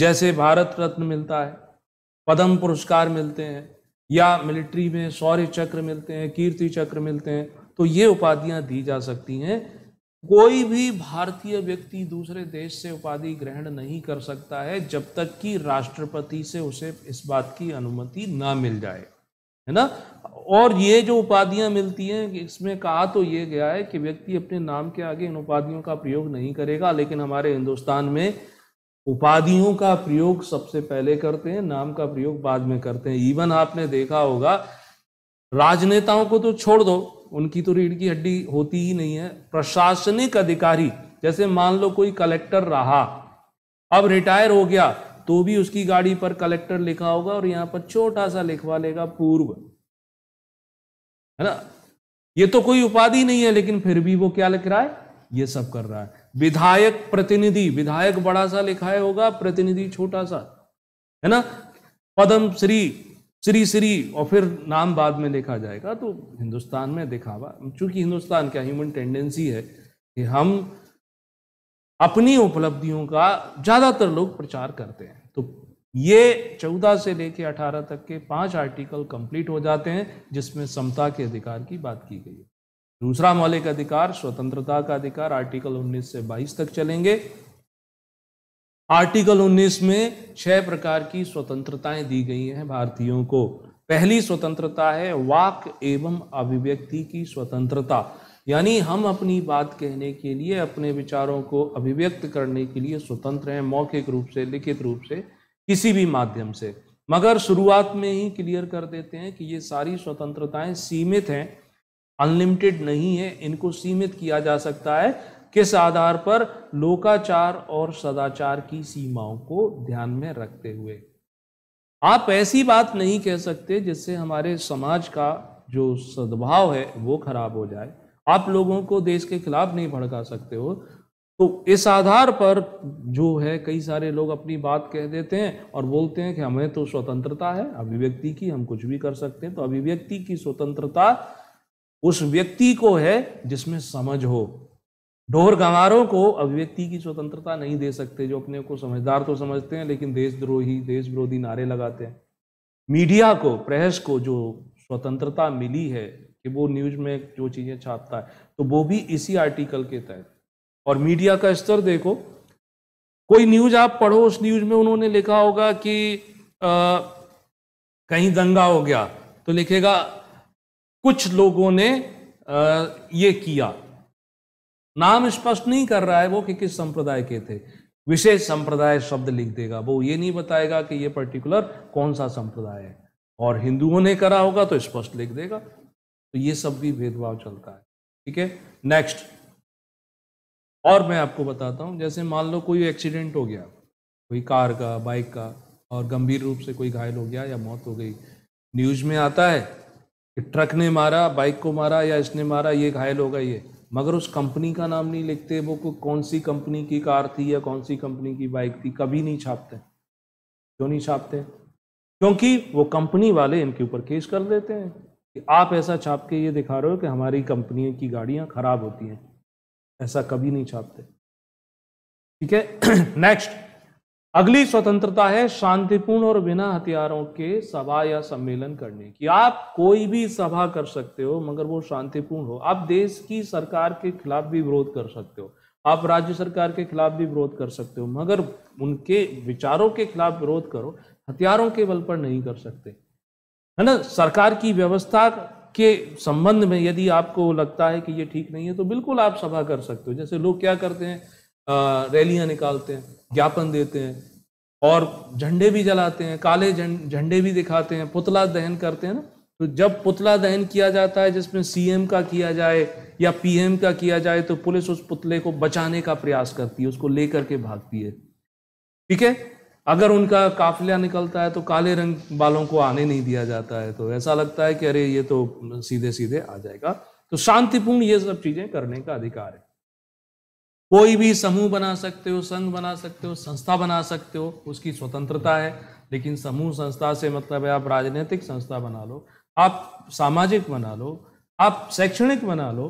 जैसे भारत रत्न मिलता है पद्म पुरस्कार मिलते हैं या मिलिट्री में शौर्य चक्र मिलते हैं कीर्ति चक्र मिलते हैं तो ये उपाधियां दी जा सकती हैं कोई भी भारतीय व्यक्ति दूसरे देश से उपाधि ग्रहण नहीं कर सकता है जब तक कि राष्ट्रपति से उसे इस बात की अनुमति ना मिल जाए है ना और ये जो उपाधियाँ मिलती हैं इसमें कहा तो ये गया है कि व्यक्ति अपने नाम के आगे इन उपाधियों का प्रयोग नहीं करेगा लेकिन हमारे हिंदुस्तान में उपाधियों का प्रयोग सबसे पहले करते हैं नाम का प्रयोग बाद में करते हैं इवन आपने देखा होगा राजनेताओं को तो छोड़ दो उनकी तो रीढ़ की हड्डी होती ही नहीं है प्रशासनिक अधिकारी जैसे मान लो कोई कलेक्टर रहा अब रिटायर हो गया तो भी उसकी गाड़ी पर कलेक्टर लिखा होगा और यहाँ पर छोटा सा लिखवा लेगा पूर्व है ना ये तो कोई उपाधि नहीं है लेकिन फिर भी वो क्या लिख रहा है ये सब कर रहा है विधायक प्रतिनिधि विधायक बड़ा सा लिखा है होगा प्रतिनिधि छोटा सा है ना पदम श्री श्री श्री और फिर नाम बाद में लिखा जाएगा तो हिंदुस्तान में दिखावा चूंकि हिंदुस्तान क्या ह्यूमन टेंडेंसी है कि हम अपनी उपलब्धियों का ज़्यादातर लोग प्रचार करते हैं तो ये 14 से लेके 18 तक के पांच आर्टिकल कंप्लीट हो जाते हैं जिसमें समता के अधिकार की बात की गई है दूसरा मौलिक अधिकार स्वतंत्रता का अधिकार आर्टिकल 19 से 22 तक चलेंगे आर्टिकल 19 में छह प्रकार की स्वतंत्रताएं दी गई हैं भारतीयों को पहली स्वतंत्रता है वाक एवं अभिव्यक्ति की स्वतंत्रता यानी हम अपनी बात कहने के लिए अपने विचारों को अभिव्यक्त करने के लिए स्वतंत्र हैं मौखिक रूप से लिखित रूप से किसी भी माध्यम से मगर शुरुआत में ही क्लियर कर देते हैं कि ये सारी स्वतंत्रताएं सीमित हैं अनलिमिटेड नहीं है इनको सीमित किया जा सकता है किस आधार पर लोकाचार और सदाचार की सीमाओं को ध्यान में रखते हुए आप ऐसी बात नहीं कह सकते जिससे हमारे समाज का जो सद्भाव है वो खराब हो जाए आप लोगों को देश के खिलाफ नहीं भड़का सकते हो तो इस आधार पर जो है कई सारे लोग अपनी बात कह देते हैं और बोलते हैं कि हमें तो स्वतंत्रता है अभिव्यक्ति की हम कुछ भी कर सकते हैं तो अभिव्यक्ति की स्वतंत्रता उस व्यक्ति को है जिसमें समझ हो ढोर गंवारों को अभिव्यक्ति की स्वतंत्रता नहीं दे सकते जो अपने को समझदार तो समझते हैं लेकिन देशद्रोही देश विरोधी नारे लगाते हैं मीडिया को प्रेस को जो स्वतंत्रता मिली है कि वो न्यूज में जो चीज़ें छापता है तो वो भी इसी आर्टिकल के तहत और मीडिया का स्तर देखो कोई न्यूज आप पढ़ो उस न्यूज में उन्होंने लिखा होगा कि आ, कहीं दंगा हो गया तो लिखेगा कुछ लोगों ने आ, ये किया नाम स्पष्ट नहीं कर रहा है वो कि किस संप्रदाय के थे विशेष संप्रदाय शब्द लिख देगा वो ये नहीं बताएगा कि ये पर्टिकुलर कौन सा संप्रदाय है और हिंदुओं ने करा होगा तो स्पष्ट लिख देगा तो ये सब भी भेदभाव चलता है ठीक है नेक्स्ट और मैं आपको बताता हूँ जैसे मान लो कोई एक्सीडेंट हो गया कोई कार का बाइक का और गंभीर रूप से कोई घायल हो गया या मौत हो गई न्यूज में आता है कि ट्रक ने मारा बाइक को मारा या इसने मारा ये घायल हो गया ये मगर उस कंपनी का नाम नहीं लिखते वो कौन सी कंपनी की कार थी या कौन सी कंपनी की बाइक थी कभी नहीं छापते क्यों नहीं छापते क्योंकि वो कंपनी वाले इनके ऊपर केस कर देते हैं कि आप ऐसा छाप के ये दिखा रहे हो कि हमारी कंपनी की गाड़ियाँ ख़राब होती हैं ऐसा कभी नहीं छापते ठीक है नेक्स्ट अगली स्वतंत्रता है शांतिपूर्ण और बिना हथियारों के सभा या सम्मेलन करने की आप कोई भी सभा कर सकते हो मगर वो शांतिपूर्ण हो आप देश की सरकार के खिलाफ भी विरोध कर सकते हो आप राज्य सरकार के खिलाफ भी विरोध कर सकते हो मगर उनके विचारों के खिलाफ विरोध करो हथियारों के बल पर नहीं कर सकते है ना सरकार की व्यवस्था के संबंध में यदि आपको लगता है कि ये ठीक नहीं है तो बिल्कुल आप सभा कर सकते हो जैसे लोग क्या करते हैं रैलियां निकालते हैं ज्ञापन देते हैं और झंडे भी जलाते हैं काले झंडे भी दिखाते हैं पुतला दहन करते हैं ना तो जब पुतला दहन किया जाता है जिसमें सीएम का किया जाए या पीएम का किया जाए तो पुलिस उस पुतले को बचाने का प्रयास करती है उसको लेकर के भागती है ठीक है अगर उनका काफिला निकलता है तो काले रंग वालों को आने नहीं दिया जाता है तो ऐसा लगता है कि अरे ये तो सीधे सीधे आ जाएगा तो शांतिपूर्ण ये सब चीजें करने का अधिकार है कोई भी समूह बना सकते हो संघ बना सकते हो संस्था बना सकते हो उसकी स्वतंत्रता है लेकिन समूह संस्था से मतलब है आप राजनीतिक संस्था बना लो आप सामाजिक बना लो आप शैक्षणिक बना लो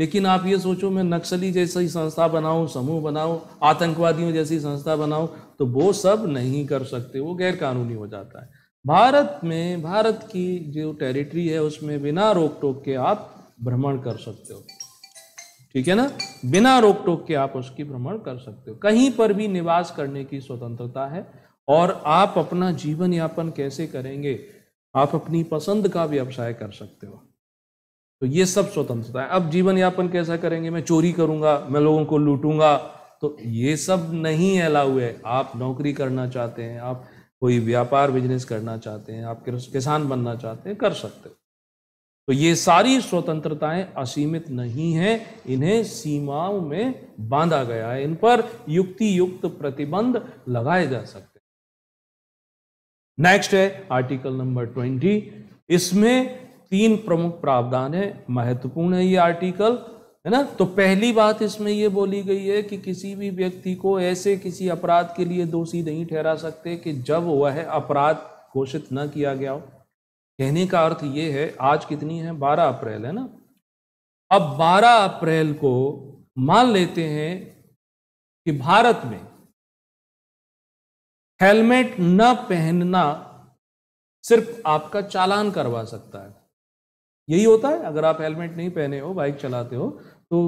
लेकिन आप ये सोचो मैं नक्सली जैसी संस्था बनाऊं समूह बनाऊं आतंकवादियों जैसी संस्था बनाऊं तो वो सब नहीं कर सकते वो गैर कानूनी हो जाता है भारत में भारत की जो टेरिटरी है उसमें बिना रोक टोक के आप भ्रमण कर सकते हो ठीक है ना बिना रोक टोक के आप उसकी भ्रमण कर सकते हो कहीं पर भी निवास करने की स्वतंत्रता है और आप अपना जीवन यापन कैसे करेंगे आप अपनी पसंद का व्यवसाय कर सकते हो तो ये सब स्वतंत्रता है अब जीवन यापन कैसा करेंगे मैं चोरी करूंगा मैं लोगों को लूटूंगा तो ये सब नहीं अलाउ है आप नौकरी करना चाहते हैं आप कोई व्यापार बिजनेस करना चाहते हैं आप किसान बनना चाहते हैं कर सकते हो तो ये सारी स्वतंत्रताएं असीमित नहीं हैं इन्हें सीमाओं में बांधा गया है इन पर युक्ति युक्त प्रतिबंध लगाए जा सकते हैं नेक्स्ट है आर्टिकल नंबर ट्वेंटी इसमें तीन प्रमुख प्रावधान है महत्वपूर्ण है ये आर्टिकल है ना तो पहली बात इसमें यह बोली गई है कि किसी भी व्यक्ति को ऐसे किसी अपराध के लिए दोषी नहीं ठहरा सकते कि जब वह अपराध घोषित न किया गया हो कहने का अर्थ यह है आज कितनी है बारह अप्रैल है ना अब बारह अप्रैल को मान लेते हैं कि भारत में हेलमेट न पहनना सिर्फ आपका चालान करवा सकता है यही होता है अगर आप हेलमेट नहीं पहने हो बाइक चलाते हो तो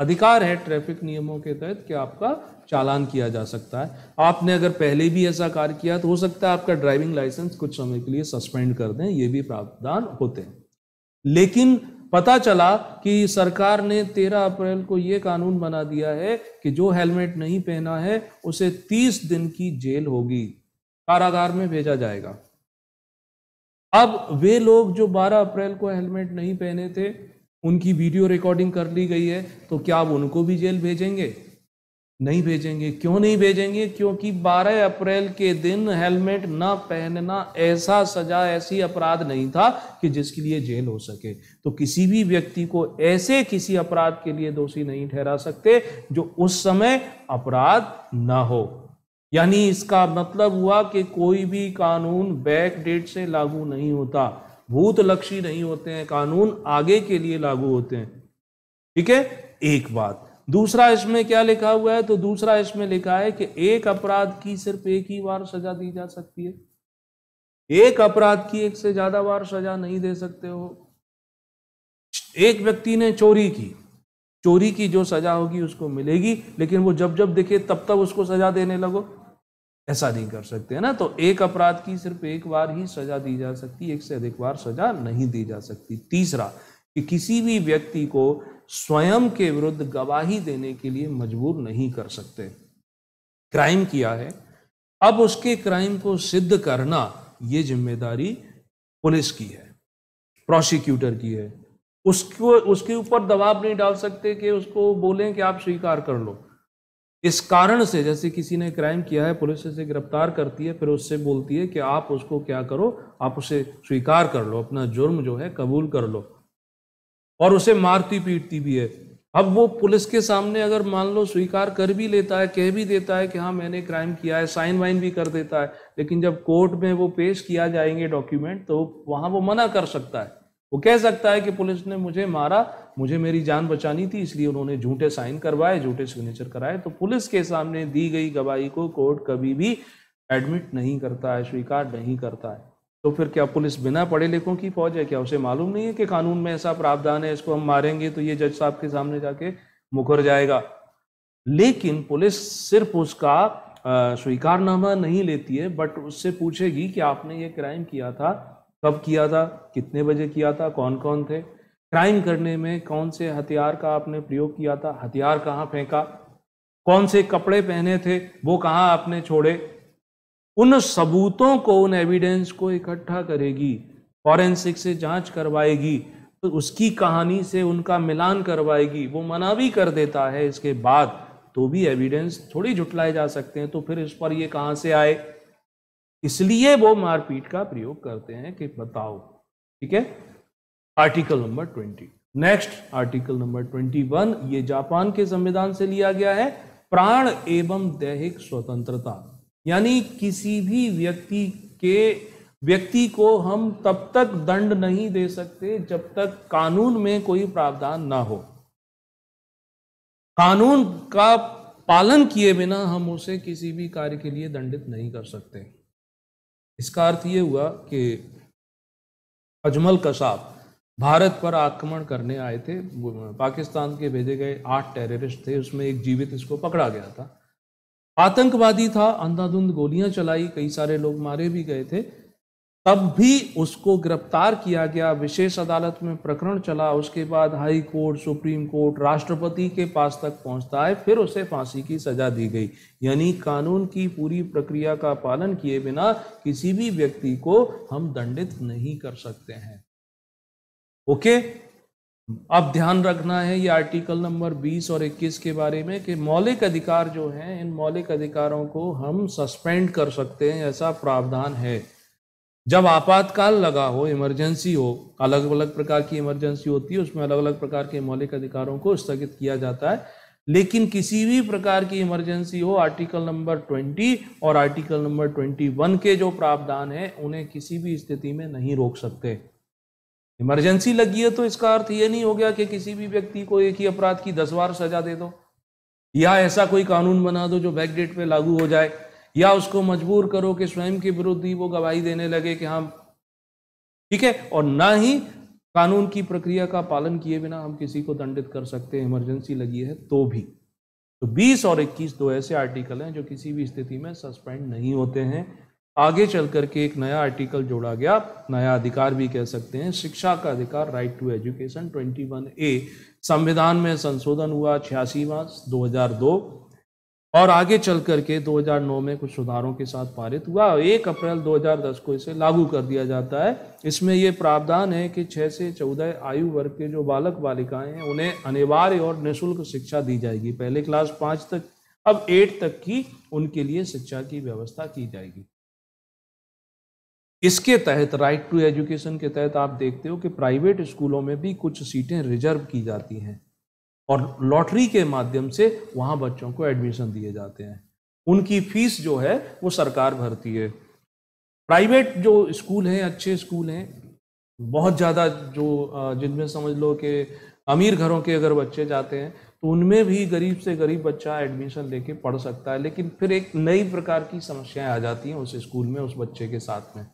अधिकार है ट्रैफिक नियमों के तहत कि आपका चालान किया जा सकता है आपने अगर पहले भी ऐसा कार्य किया तो हो सकता है आपका ड्राइविंग लाइसेंस कुछ समय के लिए सस्पेंड कर दें ये भी प्रावधान होते हैं लेकिन पता चला कि सरकार ने 13 अप्रैल को ये कानून बना दिया है कि जो हेलमेट नहीं पहना है उसे 30 दिन की जेल होगी कारागार में भेजा जाएगा अब वे लोग जो 12 अप्रैल को हेलमेट नहीं पहने थे उनकी वीडियो रिकॉर्डिंग कर ली गई है तो क्या आप उनको भी जेल भेजेंगे नहीं भेजेंगे क्यों नहीं भेजेंगे क्योंकि 12 अप्रैल के दिन हेलमेट न पहनना ऐसा सजा ऐसी अपराध नहीं था कि जिसके लिए जेल हो सके तो किसी भी व्यक्ति को ऐसे किसी अपराध के लिए दोषी नहीं ठहरा सकते जो उस समय अपराध ना हो यानी इसका मतलब हुआ कि कोई भी कानून बैक डेट से लागू नहीं होता भूत लक्ष्य नहीं होते हैं कानून आगे के लिए लागू होते हैं ठीक है एक बात दूसरा इसमें क्या लिखा हुआ है तो दूसरा इसमें लिखा है कि एक अपराध की सिर्फ एक ही बार सजा दी जा सकती है एक अपराध की एक से ज्यादा बार सजा नहीं दे सकते हो एक व्यक्ति ने चोरी की चोरी की जो सजा होगी उसको मिलेगी लेकिन वो जब जब दिखे तब तब उसको सजा देने लगो ऐसा नहीं कर सकते है ना तो एक अपराध की सिर्फ एक बार ही सजा दी जा सकती एक से अधिक बार सजा नहीं दी जा सकती तीसरा कि किसी भी व्यक्ति को स्वयं के विरुद्ध गवाही देने के लिए मजबूर नहीं कर सकते क्राइम किया है अब उसके क्राइम को सिद्ध करना ये जिम्मेदारी पुलिस की है प्रोसिक्यूटर की है उसको उसके ऊपर दबाव नहीं डाल सकते कि उसको बोलें कि आप स्वीकार कर लो इस कारण से जैसे किसी ने क्राइम किया है पुलिस उसे गिरफ्तार करती है फिर उससे बोलती है कि आप उसको क्या करो आप उसे स्वीकार कर लो अपना जुर्म जो है कबूल कर लो और उसे मारती पीटती भी है अब वो पुलिस के सामने अगर मान लो स्वीकार कर भी लेता है कह भी देता है कि हाँ मैंने क्राइम किया है साइन वाइन भी कर देता है लेकिन जब कोर्ट में वो पेश किया जाएंगे डॉक्यूमेंट तो वहां वो मना कर सकता है वो कह सकता है कि पुलिस ने मुझे मारा मुझे मेरी जान बचानी थी इसलिए उन्होंने झूठे साइन करवाए झूठे सिग्नेचर कराए तो पुलिस के सामने दी गई गवाही को कोर्ट कभी भी एडमिट नहीं करता है स्वीकार नहीं करता है तो फिर क्या पुलिस बिना पढ़े लिखों की फौज है क्या उसे मालूम नहीं है कि कानून में ऐसा प्रावधान है इसको हम मारेंगे तो ये जज साहब के सामने जाके मुकर जाएगा लेकिन पुलिस सिर्फ उसका स्वीकारनामा नहीं लेती है बट उससे पूछेगी कि आपने ये क्राइम किया था कब किया था कितने बजे किया था कौन कौन थे क्राइम करने में कौन से हथियार का आपने प्रयोग किया था हथियार कहाँ फेंका कौन से कपड़े पहने थे वो कहाँ आपने छोड़े उन सबूतों को उन एविडेंस को इकट्ठा करेगी फॉरेंसिक से जांच करवाएगी तो उसकी कहानी से उनका मिलान करवाएगी वो मना भी कर देता है इसके बाद तो भी एविडेंस थोड़ी जुटलाए जा सकते हैं तो फिर इस पर ये कहाँ से आए इसलिए वो मारपीट का प्रयोग करते हैं कि बताओ ठीक है article number twenty next article number twenty one ये जापान के संविधान से लिया गया है प्राण एवं दैहिक स्वतंत्रता यानी किसी भी व्यक्ति के व्यक्ति को हम तब तक दंड नहीं दे सकते जब तक कानून में कोई प्रावधान ना हो कानून का पालन किए बिना हम उसे किसी भी कार्य के लिए दंडित नहीं कर सकते इसका अर्थ ये हुआ कि अजमल कसाब भारत पर आक्रमण करने आए थे पाकिस्तान के भेजे गए आठ टेररिस्ट थे उसमें एक जीवित इसको पकड़ा गया था आतंकवादी था अंधाधुंध गोलियां चलाई कई सारे लोग मारे भी गए थे तब भी उसको गिरफ्तार किया गया विशेष अदालत में प्रकरण चला उसके बाद हाई कोर्ट सुप्रीम कोर्ट राष्ट्रपति के पास तक पहुंचता है फिर उसे फांसी की सजा दी गई यानी कानून की पूरी प्रक्रिया का पालन किए बिना किसी भी व्यक्ति को हम दंडित नहीं कर सकते हैं ओके अब ध्यान रखना है ये आर्टिकल नंबर 20 और 21 के बारे में कि मौलिक अधिकार जो हैं इन मौलिक अधिकारों को हम सस्पेंड कर सकते हैं ऐसा प्रावधान है जब आपातकाल लगा हो इमरजेंसी हो अलग अलग प्रकार की इमरजेंसी होती है उसमें अलग अलग प्रकार के मौलिक अधिकारों को स्थगित किया जाता है लेकिन किसी भी प्रकार की इमरजेंसी हो आर्टिकल नंबर 20 और आर्टिकल नंबर 21 के जो प्रावधान हैं उन्हें किसी भी स्थिति में नहीं रोक सकते इमरजेंसी लगी है तो इसका अर्थ ये नहीं हो गया कि किसी भी व्यक्ति को एक ही अपराध की दस बार सजा दे दो या ऐसा कोई कानून बना दो जो बैकडेट पे लागू हो जाए या उसको मजबूर करो कि स्वयं के विरुद्ध ही वो गवाही देने लगे कि हम हाँ, ठीक है और ना ही कानून की प्रक्रिया का पालन किए बिना हम किसी को दंडित कर सकते हैं इमरजेंसी लगी है तो भी तो 20 और 21 दो ऐसे आर्टिकल हैं जो किसी भी स्थिति में सस्पेंड नहीं होते हैं आगे चल करके एक नया आर्टिकल जोड़ा गया नया अधिकार भी कह सकते हैं शिक्षा का अधिकार राइट टू एजुकेशन 21 ए संविधान में संशोधन हुआ छियासी हजार 2002 और आगे चल करके 2009 में कुछ सुधारों के साथ पारित हुआ एक अप्रैल 2010 को इसे लागू कर दिया जाता है इसमें ये प्रावधान है कि 6 से 14 आयु वर्ग के जो बालक बालिकाएं हैं उन्हें अनिवार्य और निःशुल्क शिक्षा दी जाएगी पहले क्लास पाँच तक अब एट तक की उनके लिए शिक्षा की व्यवस्था की जाएगी इसके तहत राइट टू एजुकेशन के तहत आप देखते हो कि प्राइवेट स्कूलों में भी कुछ सीटें रिजर्व की जाती हैं और लॉटरी के माध्यम से वहाँ बच्चों को एडमिशन दिए जाते हैं उनकी फीस जो है वो सरकार भरती है प्राइवेट जो स्कूल हैं अच्छे स्कूल हैं बहुत ज़्यादा जो जिनमें समझ लो कि अमीर घरों के अगर बच्चे जाते हैं तो उनमें भी गरीब से गरीब बच्चा एडमिशन लेके पढ़ सकता है लेकिन फिर एक नई प्रकार की समस्याएं आ जाती हैं उस स्कूल में उस बच्चे के साथ में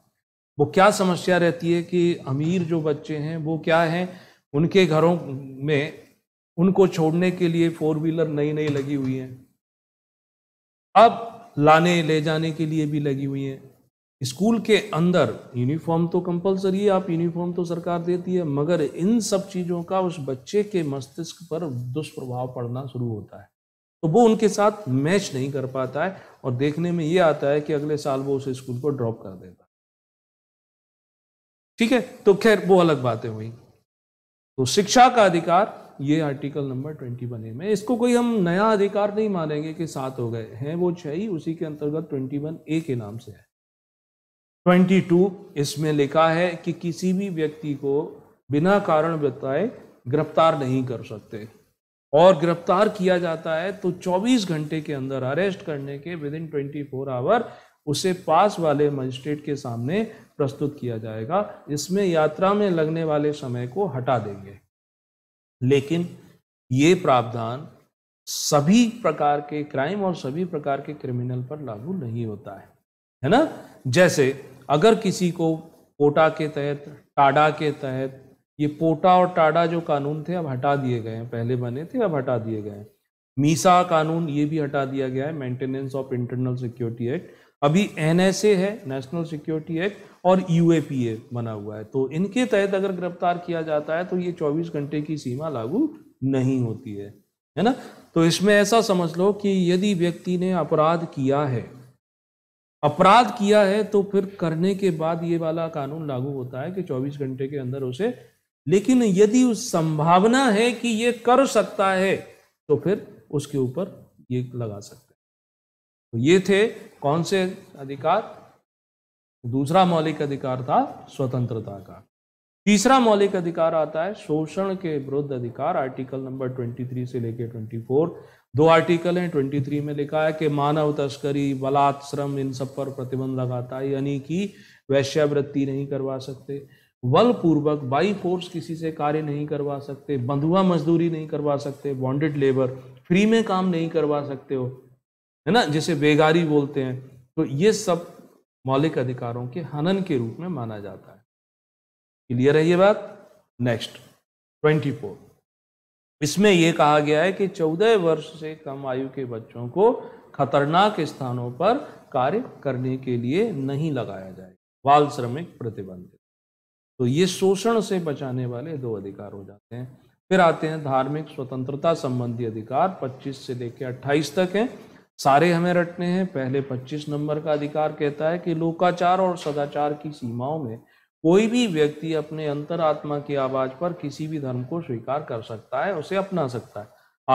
वो क्या समस्या रहती है कि अमीर जो बच्चे हैं वो क्या हैं उनके घरों में उनको छोड़ने के लिए फोर व्हीलर नई नई लगी हुई है अब लाने ले जाने के लिए भी लगी हुई है स्कूल के अंदर यूनिफॉर्म तो कंपलसरी है आप यूनिफॉर्म तो सरकार देती है मगर इन सब चीज़ों का उस बच्चे के मस्तिष्क पर दुष्प्रभाव पड़ना शुरू होता है तो वो उनके साथ मैच नहीं कर पाता है और देखने में ये आता है कि अगले साल वो उस स्कूल को ड्रॉप कर देता है ठीक है तो खैर वो अलग बातें हुई तो शिक्षा का अधिकार ये article number twenty one A में इसको कोई हम नया अधिकार नहीं मानेंगे कि सात हो गए हैं वो छह ही उसी के अंतर्गत ट्वेंटी वन ए के नाम से है ट्वेंटी टू इसमें लिखा है कि किसी भी व्यक्ति को बिना कारण बताए गिरफ्तार नहीं कर सकते और गिरफ्तार किया जाता है तो 24 घंटे के अंदर अरेस्ट करने के विद इन फोर आवर उसे पास वाले मजिस्ट्रेट के सामने प्रस्तुत किया जाएगा इसमें यात्रा में लगने वाले समय को हटा देंगे लेकिन ये प्रावधान सभी प्रकार के क्राइम और सभी प्रकार के क्रिमिनल पर लागू नहीं होता है है ना जैसे अगर किसी को पोटा के तहत टाडा के तहत ये पोटा और टाडा जो कानून थे अब हटा दिए गए हैं पहले बने थे अब हटा दिए गए हैं मीसा कानून ये भी हटा दिया गया है maintenance of internal security act अभी एन है नेशनल सिक्योरिटी एक्ट और यू बना हुआ है तो इनके तहत अगर गिरफ्तार किया जाता है तो ये 24 घंटे की सीमा लागू नहीं होती है है ना तो इसमें ऐसा समझ लो कि यदि व्यक्ति ने अपराध किया है अपराध किया है तो फिर करने के बाद ये वाला कानून लागू होता है कि 24 घंटे के अंदर उसे लेकिन यदि उस संभावना है कि ये कर सकता है तो फिर उसके ऊपर ये लगा सकते तो ये थे कौन से अधिकार दूसरा मौलिक अधिकार था स्वतंत्रता का तीसरा मौलिक अधिकार आता है शोषण के विरुद्ध अधिकार आर्टिकल नंबर 23 से लेकर 24 दो आर्टिकल हैं 23 में लिखा है कि मानव तस्करी बलात्श्रम इन सब पर प्रतिबंध लगाता है यानी कि वैश्यावृत्ति नहीं करवा सकते बलपूर्वक बाई फोर्स किसी से कार्य नहीं करवा सकते बंधुआ मजदूरी नहीं करवा सकते बॉन्डेड लेबर फ्री में काम नहीं करवा सकते हो है ना जिसे बेगारी बोलते हैं तो ये सब मौलिक अधिकारों के हनन के रूप में माना जाता है क्लियर है ये बात नेक्स्ट ट्वेंटी फोर इसमें यह कहा गया है कि चौदह वर्ष से कम आयु के बच्चों को खतरनाक स्थानों पर कार्य करने के लिए नहीं लगाया जाए बाल श्रमिक प्रतिबंध तो ये शोषण से बचाने वाले दो अधिकार हो जाते हैं फिर आते हैं धार्मिक स्वतंत्रता संबंधी अधिकार 25 से लेकर 28 तक हैं सारे हमें रटने हैं पहले 25 नंबर का अधिकार कहता है कि लोकाचार और सदाचार की सीमाओं में कोई भी व्यक्ति अपने अंतरात्मा की आवाज पर किसी भी धर्म को स्वीकार कर सकता है उसे अपना सकता है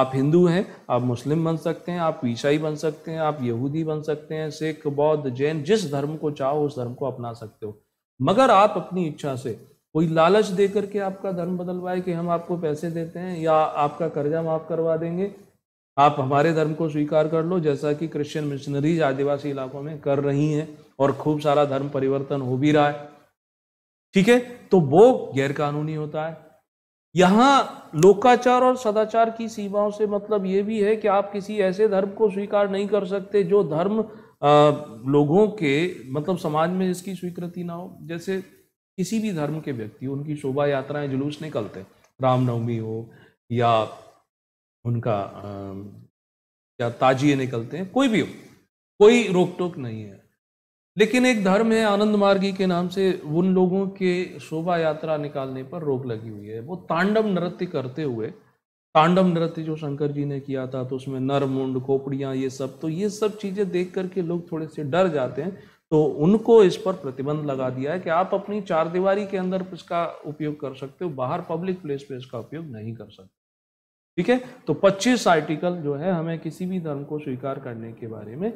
आप हिंदू हैं आप मुस्लिम बन सकते हैं आप ईसाई बन सकते हैं आप यहूदी बन सकते हैं सिख बौद्ध जैन जिस धर्म को चाहो उस धर्म को अपना सकते हो मगर आप अपनी इच्छा से कोई लालच दे करके आपका धर्म बदलवाए कि हम आपको पैसे देते हैं या आपका कर्जा माफ करवा देंगे आप हमारे धर्म को स्वीकार कर लो जैसा कि क्रिश्चियन मिशनरीज आदिवासी इलाकों में कर रही हैं और खूब सारा धर्म परिवर्तन हो भी रहा है ठीक है तो वो गैरकानूनी होता है यहाँ लोकाचार और सदाचार की सीमाओं से मतलब ये भी है कि आप किसी ऐसे धर्म को स्वीकार नहीं कर सकते जो धर्म आ, लोगों के मतलब समाज में जिसकी स्वीकृति ना हो जैसे किसी भी धर्म के व्यक्ति उनकी शोभा यात्राएं जुलूस निकलते रामनवमी हो या उनका या ताजिए निकलते हैं कोई भी हो कोई रोक टोक नहीं है लेकिन एक धर्म है आनंद मार्गी के नाम से उन लोगों के शोभा यात्रा निकालने पर रोक लगी हुई है वो तांडव नृत्य करते हुए तांडव नृत्य जो शंकर जी ने किया था तो उसमें नर मुंड खोपड़ियाँ ये सब तो ये सब चीज़ें देख करके लोग थोड़े से डर जाते हैं तो उनको इस पर प्रतिबंध लगा दिया है कि आप अपनी चार दीवारी के अंदर इसका उपयोग कर सकते हो बाहर पब्लिक प्लेस पे इसका उपयोग नहीं कर सकते ठीक है तो 25 आर्टिकल जो है हमें किसी भी धर्म को स्वीकार करने के बारे में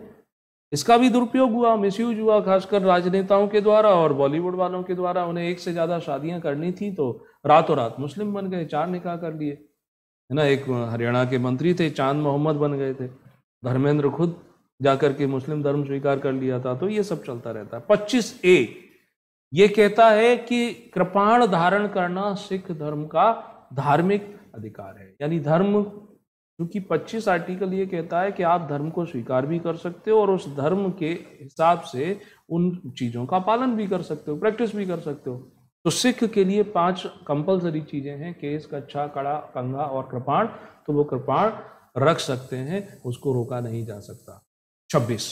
इसका भी दुरुपयोग हुआ मिसयूज हुआ खासकर राजनेताओं के द्वारा और बॉलीवुड वालों के द्वारा उन्हें एक से ज़्यादा शादियां करनी थी तो रातों रात मुस्लिम बन गए चार निकाह कर लिए है ना एक हरियाणा के मंत्री थे चांद मोहम्मद बन गए थे धर्मेंद्र खुद जाकर के मुस्लिम धर्म स्वीकार कर लिया था तो ये सब चलता रहता है पच्चीस ए ये कहता है कि कृपाण धारण करना सिख धर्म का धार्मिक अधिकार है यानी धर्म क्योंकि 25 आर्टिकल ये कहता है कि आप धर्म को स्वीकार भी कर सकते हो और उस धर्म के हिसाब से उन चीज़ों का पालन भी कर सकते हो प्रैक्टिस भी कर सकते हो तो सिख के लिए पांच कंपलसरी चीज़ें हैं केस कच्छा कड़ा कंघा और कृपाण तो वो कृपाण रख सकते हैं उसको रोका नहीं जा सकता छब्बीस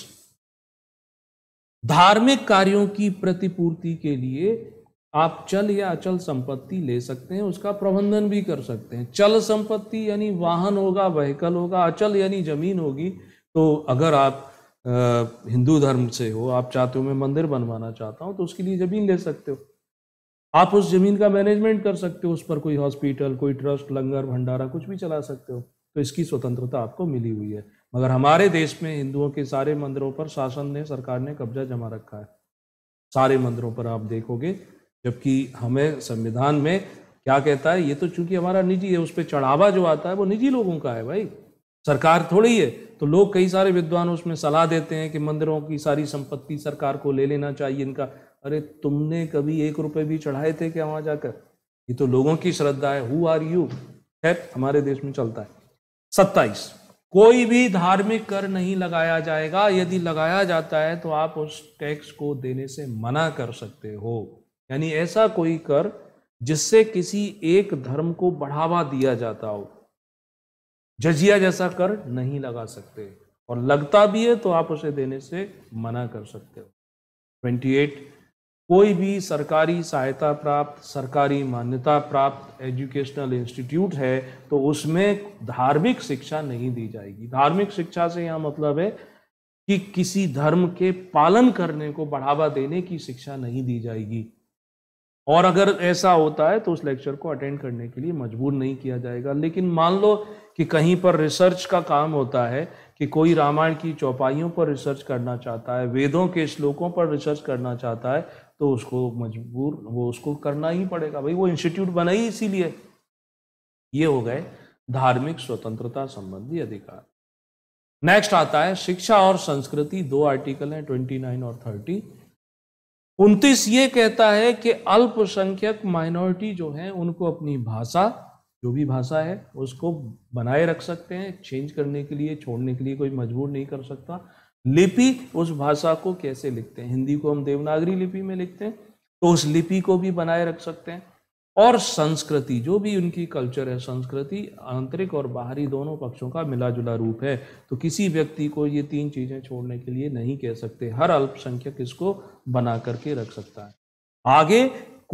धार्मिक कार्यों की प्रतिपूर्ति के लिए आप चल या अचल संपत्ति ले सकते हैं उसका प्रबंधन भी कर सकते हैं चल संपत्ति यानी वाहन होगा वहीकल होगा अचल यानी जमीन होगी तो अगर आप हिंदू धर्म से हो आप चाहते हो मैं मंदिर बनवाना चाहता हूँ तो उसके लिए ज़मीन ले सकते हो आप उस ज़मीन का मैनेजमेंट कर सकते हो उस पर कोई हॉस्पिटल कोई ट्रस्ट लंगर भंडारा कुछ भी चला सकते हो तो इसकी स्वतंत्रता आपको मिली हुई है मगर हमारे देश में हिंदुओं के सारे मंदिरों पर शासन ने सरकार ने कब्जा जमा रखा है सारे मंदिरों पर आप देखोगे जबकि हमें संविधान में क्या कहता है ये तो चूंकि हमारा निजी है उस पर चढ़ावा जो आता है वो निजी लोगों का है भाई सरकार थोड़ी है तो लोग कई सारे विद्वान उसमें सलाह देते हैं कि मंदिरों की सारी संपत्ति सरकार को ले लेना चाहिए इनका अरे तुमने कभी एक रुपए भी चढ़ाए थे क्या वहाँ जाकर ये तो लोगों की श्रद्धा है हु आर यू खैर हमारे देश में चलता है सत्ताईस कोई भी धार्मिक कर नहीं लगाया जाएगा यदि लगाया जाता है तो आप उस टैक्स को देने से मना कर सकते हो यानी ऐसा कोई कर जिससे किसी एक धर्म को बढ़ावा दिया जाता हो जजिया जैसा कर नहीं लगा सकते और लगता भी है तो आप उसे देने से मना कर सकते हो 28 कोई भी सरकारी सहायता प्राप्त सरकारी मान्यता प्राप्त एजुकेशनल इंस्टीट्यूट है तो उसमें धार्मिक शिक्षा नहीं दी जाएगी धार्मिक शिक्षा से यहाँ मतलब है कि किसी धर्म के पालन करने को बढ़ावा देने की शिक्षा नहीं दी जाएगी और अगर ऐसा होता है तो उस लेक्चर को अटेंड करने के लिए मजबूर नहीं किया जाएगा लेकिन मान लो कि कहीं पर रिसर्च का काम होता है कि कोई रामायण की चौपाइयों पर रिसर्च करना चाहता है वेदों के श्लोकों पर रिसर्च करना चाहता है तो उसको मजबूर वो उसको करना ही पड़ेगा भाई वो इंस्टीट्यूट बना ही इसीलिए ये हो गए धार्मिक स्वतंत्रता संबंधी अधिकार नेक्स्ट आता है शिक्षा और संस्कृति दो आर्टिकल हैं ट्वेंटी नाइन और थर्टी उनतीस ये कहता है कि अल्पसंख्यक माइनॉरिटी जो है उनको अपनी भाषा जो भी भाषा है उसको बनाए रख सकते हैं चेंज करने के लिए छोड़ने के लिए कोई मजबूर नहीं कर सकता लिपि उस भाषा को कैसे लिखते हैं हिंदी को हम देवनागरी लिपि में लिखते हैं तो उस लिपि को भी बनाए रख सकते हैं और संस्कृति जो भी उनकी कल्चर है संस्कृति आंतरिक और बाहरी दोनों पक्षों का मिला जुला रूप है तो किसी व्यक्ति को ये तीन चीज़ें छोड़ने के लिए नहीं कह सकते हर अल्पसंख्यक इसको बना करके रख सकता है आगे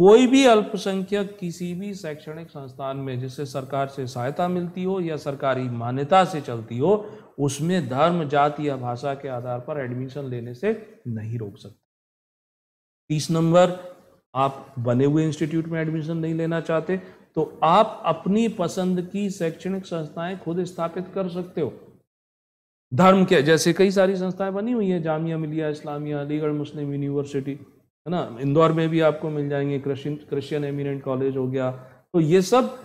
कोई भी अल्पसंख्यक किसी भी शैक्षणिक संस्थान में जिससे सरकार से सहायता मिलती हो या सरकारी मान्यता से चलती हो उसमें धर्म जाति या भाषा के आधार पर एडमिशन लेने से नहीं रोक सकते तीस नंबर आप बने हुए इंस्टीट्यूट में एडमिशन नहीं लेना चाहते तो आप अपनी पसंद की शैक्षणिक संस्थाएं खुद स्थापित कर सकते हो धर्म के जैसे कई सारी संस्थाएं बनी हुई हैं जामिया मिलिया इस्लामिया अलीगढ़ मुस्लिम यूनिवर्सिटी है ना इंदौर में भी आपको मिल जाएंगे क्रिश्चियन क्रिश्चियन एमिनेंट कॉलेज हो गया तो ये सब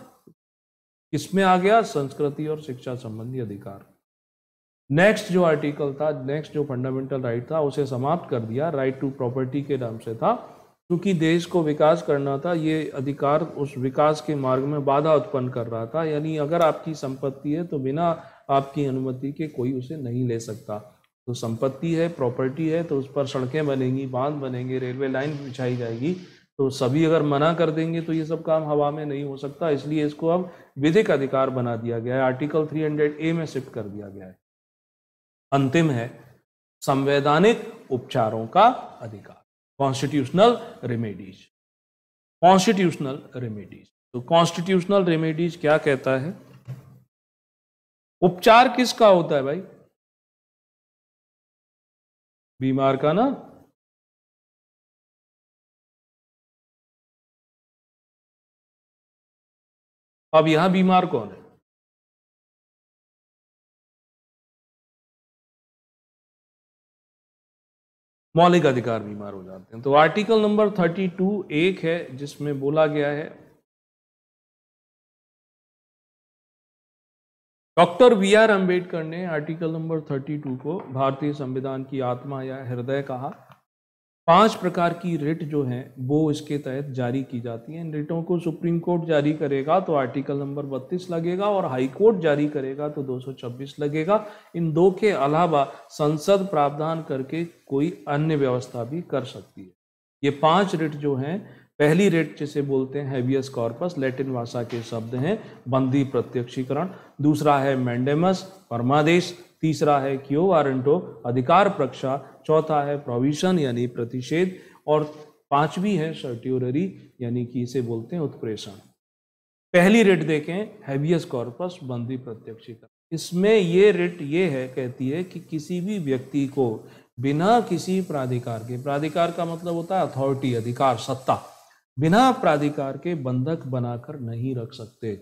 इसमें आ गया संस्कृति और शिक्षा संबंधी अधिकार नेक्स्ट जो आर्टिकल था नेक्स्ट जो फंडामेंटल राइट था उसे समाप्त कर दिया राइट टू प्रॉपर्टी के नाम से था क्योंकि देश को विकास करना था ये अधिकार उस विकास के मार्ग में बाधा उत्पन्न कर रहा था यानी अगर आपकी संपत्ति है तो बिना आपकी अनुमति के कोई उसे नहीं ले सकता तो संपत्ति है प्रॉपर्टी है तो उस पर सड़कें बनेंगी बांध बनेंगे रेलवे लाइन बिछाई जाएगी तो सभी अगर मना कर देंगे तो ये सब काम हवा में नहीं हो सकता इसलिए इसको अब विधिक अधिकार बना दिया गया है आर्टिकल 300 ए में शिफ्ट कर दिया गया है अंतिम है संवैधानिक उपचारों का अधिकार कॉन्स्टिट्यूशनल रेमेडीज कॉन्स्टिट्यूशनल रेमेडीज तो कॉन्स्टिट्यूशनल रेमेडीज क्या कहता है उपचार किसका होता है भाई बीमार का ना अब यहां बीमार कौन है मौलिक अधिकार बीमार हो जाते हैं तो आर्टिकल नंबर थर्टी टू एक है जिसमें बोला गया है डॉक्टर बी आर अम्बेडकर ने आर्टिकल नंबर थर्टी टू को भारतीय संविधान की आत्मा या हृदय कहा पांच प्रकार की रिट जो है वो इसके तहत जारी की जाती है इन रिटों को सुप्रीम कोर्ट जारी करेगा तो आर्टिकल नंबर 32 लगेगा और हाई कोर्ट जारी करेगा तो 226 लगेगा इन दो के अलावा संसद प्रावधान करके कोई अन्य व्यवस्था भी कर सकती है ये पांच रिट जो हैं पहली रेट जिसे बोलते हैं हैवियस कॉर्पस लैटिन भाषा के शब्द हैं बंदी प्रत्यक्षीकरण दूसरा है मैंडेमस परमादेश तीसरा है क्यो वारंटो अधिकार प्रक्षा चौथा है प्रोविशन यानी प्रतिषेध और पांचवी है सर्ट्यूररी यानी कि इसे बोलते हैं उत्प्रेषण पहली रेट देखें हैवियस कॉर्पस बंदी प्रत्यक्षिका इसमें ये रेट ये है कहती है कि किसी भी व्यक्ति को बिना किसी प्राधिकार के प्राधिकार का मतलब होता है अथॉरिटी अधिकार सत्ता बिना प्राधिकार के बंधक बनाकर नहीं रख सकते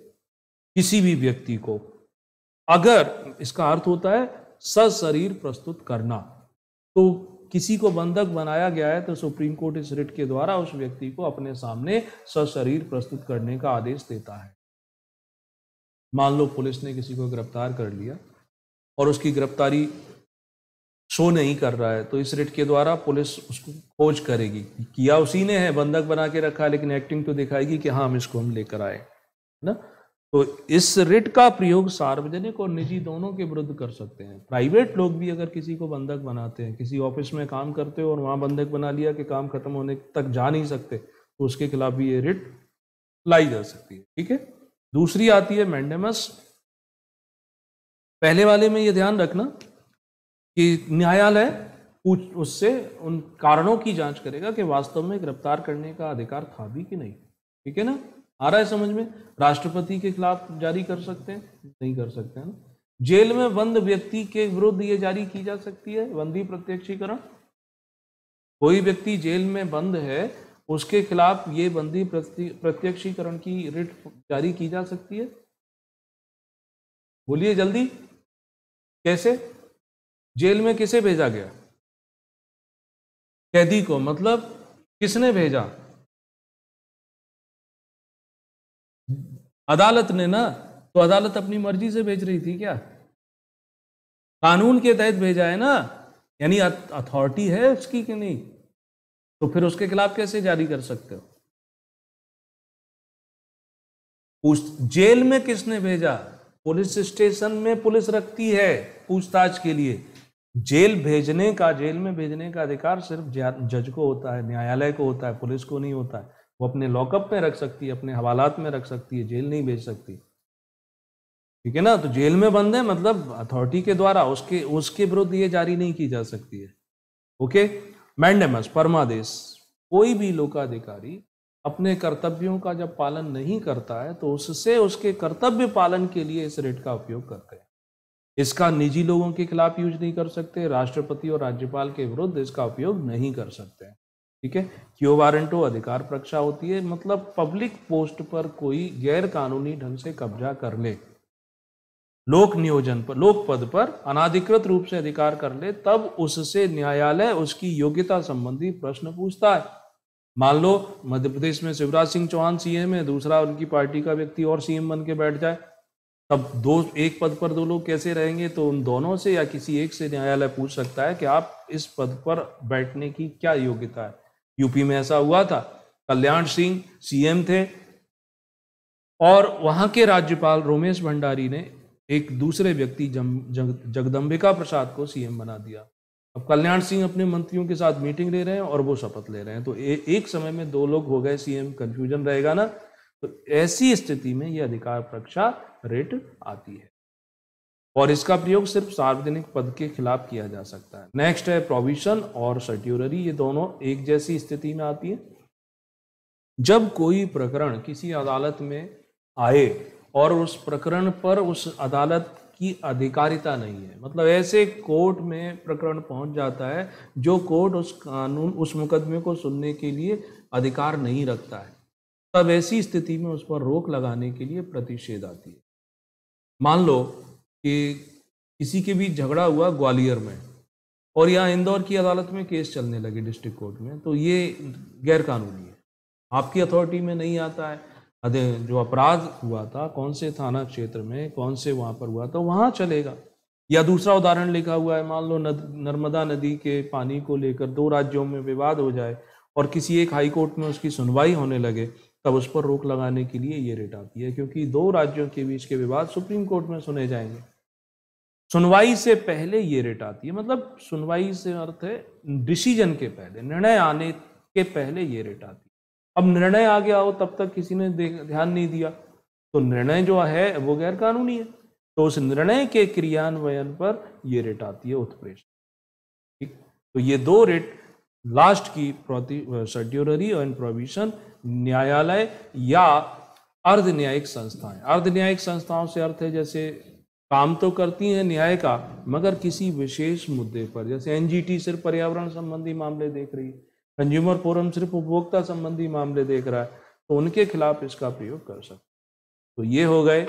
किसी भी व्यक्ति को अगर इसका अर्थ होता है सशरीर प्रस्तुत करना तो किसी को बंधक बनाया गया है तो सुप्रीम कोर्ट इस रिट के द्वारा उस व्यक्ति को अपने सामने सशरीर प्रस्तुत करने का आदेश देता है मान लो पुलिस ने किसी को गिरफ्तार कर लिया और उसकी गिरफ्तारी शो नहीं कर रहा है तो इस रिट के द्वारा पुलिस उसको खोज करेगी किया उसी ने है बंधक बना के रखा लेकिन एक्टिंग तो दिखाएगी कि हाँ हम इसको हम लेकर आए ना तो इस रिट का प्रयोग सार्वजनिक और निजी दोनों के विरुद्ध कर सकते हैं प्राइवेट लोग भी अगर किसी को बंधक बनाते हैं किसी ऑफिस में काम करते हो और वहाँ बंधक बना लिया कि काम खत्म होने तक जा नहीं सकते तो उसके खिलाफ भी ये रिट लाई जा सकती है ठीक है दूसरी आती है मैंडेमस पहले वाले में ये ध्यान रखना कि न्यायालय पूछ उससे उन कारणों की जांच करेगा कि वास्तव में गिरफ्तार करने का अधिकार था भी कि नहीं ठीक है ना आ रहा है समझ में राष्ट्रपति के खिलाफ जारी कर सकते हैं नहीं कर सकते हैं जेल में बंद व्यक्ति के विरुद्ध ये जारी की जा सकती है बंदी प्रत्यक्षीकरण कोई व्यक्ति जेल में बंद है उसके खिलाफ ये बंदी प्रत्यक्षीकरण की रिट जारी की जा सकती है बोलिए जल्दी कैसे जेल में किसे भेजा गया कैदी को मतलब किसने भेजा अदालत ने ना तो अदालत अपनी मर्जी से भेज रही थी क्या कानून के तहत भेजा है ना यानी अथॉरिटी है उसकी कि नहीं तो फिर उसके खिलाफ कैसे जारी कर सकते हो उस जेल में किसने भेजा पुलिस स्टेशन में पुलिस रखती है पूछताछ के लिए जेल भेजने का जेल में भेजने का अधिकार सिर्फ जज को होता है न्यायालय को होता है पुलिस को नहीं होता है वो अपने लॉकअप में रख सकती है अपने हवालात में रख सकती है जेल नहीं भेज सकती ठीक है ना तो जेल में बंद है मतलब अथॉरिटी के द्वारा उसके उसके विरुद्ध ये जारी नहीं की जा सकती है ओके मैंडेमस परमादेश कोई भी लोकाधिकारी अपने कर्तव्यों का जब पालन नहीं करता है तो उससे उसके कर्तव्य पालन के लिए इस रेट का उपयोग करते हैं इसका निजी लोगों के खिलाफ यूज नहीं कर सकते राष्ट्रपति और राज्यपाल के विरुद्ध इसका उपयोग नहीं कर सकते हैं ठीक है क्यों वारंटो अधिकार प्रक्षा होती है मतलब पब्लिक पोस्ट पर कोई गैर कानूनी ढंग से कब्जा कर ले लोक नियोजन पर लोक पद पर अनाधिकृत रूप से अधिकार कर ले तब उससे न्यायालय उसकी योग्यता संबंधी प्रश्न पूछता है मान लो मध्य प्रदेश में शिवराज सिंह चौहान सीएम है दूसरा उनकी पार्टी का व्यक्ति और सीएम बन के बैठ जाए तब दो एक पद पर दो लोग कैसे रहेंगे तो उन दोनों से या किसी एक से न्यायालय पूछ सकता है कि आप इस पद पर बैठने की क्या योग्यता है यूपी में ऐसा हुआ था कल्याण सिंह सीएम थे और वहां के राज्यपाल रोमेश भंडारी ने एक दूसरे व्यक्ति जगदम्बिका प्रसाद को सीएम बना दिया अब कल्याण सिंह अपने मंत्रियों के साथ मीटिंग ले रहे हैं और वो शपथ ले रहे हैं तो ए, एक समय में दो लोग हो गए सीएम कंफ्यूजन रहेगा ना तो ऐसी स्थिति में ये अधिकार परीक्षा रेट आती है और इसका प्रयोग सिर्फ सार्वजनिक पद के खिलाफ किया जा सकता है नेक्स्ट है प्रोविशन और सर्ट्यूररी ये दोनों एक जैसी स्थिति में आती है जब कोई प्रकरण किसी अदालत में आए और उस प्रकरण पर उस अदालत की अधिकारिता नहीं है मतलब ऐसे कोर्ट में प्रकरण पहुंच जाता है जो कोर्ट उस कानून उस मुकदमे को सुनने के लिए अधिकार नहीं रखता है तब ऐसी स्थिति में उस पर रोक लगाने के लिए प्रतिषेध आती है मान लो कि किसी के बीच झगड़ा हुआ ग्वालियर में और यहाँ इंदौर की अदालत में केस चलने लगे डिस्ट्रिक्ट कोर्ट में तो ये गैरकानूनी है आपकी अथॉरिटी में नहीं आता है जो अपराध हुआ था कौन से थाना क्षेत्र में कौन से वहाँ पर हुआ था वहाँ चलेगा या दूसरा उदाहरण लिखा हुआ है मान लो नद, नर्मदा नदी के पानी को लेकर दो राज्यों में विवाद हो जाए और किसी एक हाई कोर्ट में उसकी सुनवाई होने लगे तब उस पर रोक लगाने के लिए ये रेट आती है क्योंकि दो राज्यों के बीच के विवाद सुप्रीम कोर्ट में सुने जाएंगे सुनवाई से पहले ये रेट आती है मतलब सुनवाई से अर्थ है डिसीजन के पहले निर्णय आने के पहले ये रेट आती है अब निर्णय आ गया हो तब तक किसी ने ध्यान नहीं दिया तो निर्णय जो है वो गैर कानूनी है तो उस निर्णय के क्रियान्वयन पर ये रेट आती है उत्प्रेष ठीक तो ये दो रेट लास्ट की प्रोति सर्ड्यूररी एंड प्रोविशन न्यायालय या अर्ध न्यायिक संस्थाएं अर्ध न्यायिक संस्थाओं से अर्थ है जैसे काम तो करती हैं न्याय का मगर किसी विशेष मुद्दे पर जैसे एनजीटी सिर्फ पर्यावरण संबंधी मामले देख रही है कंज्यूमर फोरम सिर्फ उपभोक्ता संबंधी मामले देख रहा है तो उनके खिलाफ इसका प्रयोग कर सकते तो ये हो गए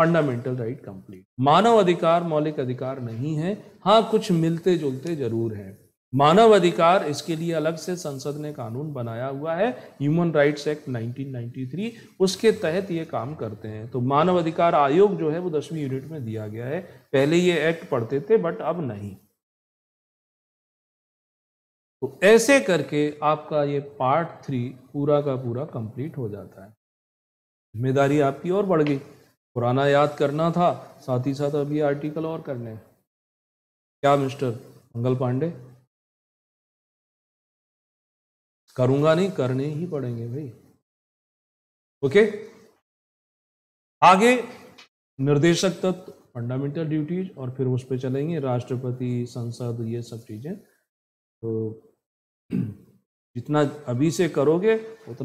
फंडामेंटल राइट कंप्लीट मानव अधिकार मौलिक अधिकार नहीं है हाँ कुछ मिलते जुलते जरूर हैं मानव अधिकार इसके लिए अलग से संसद ने कानून बनाया हुआ है ह्यूमन राइट्स एक्ट 1993 उसके तहत ये काम करते हैं तो मानव अधिकार आयोग जो है वो दसवीं यूनिट में दिया गया है पहले ये एक्ट पढ़ते थे बट अब नहीं तो ऐसे करके आपका ये पार्ट थ्री पूरा का पूरा कंप्लीट हो जाता है जिम्मेदारी आपकी और बढ़ गई पुराना याद करना था साथ ही साथ अभी आर्टिकल और करने क्या मिस्टर मंगल पांडे करूंगा नहीं करने ही पड़ेंगे भाई ओके आगे निर्देशक तत्व फंडामेंटल ड्यूटीज और फिर उस पर चलेंगे राष्ट्रपति संसद ये सब चीजें तो जितना अभी से करोगे उतना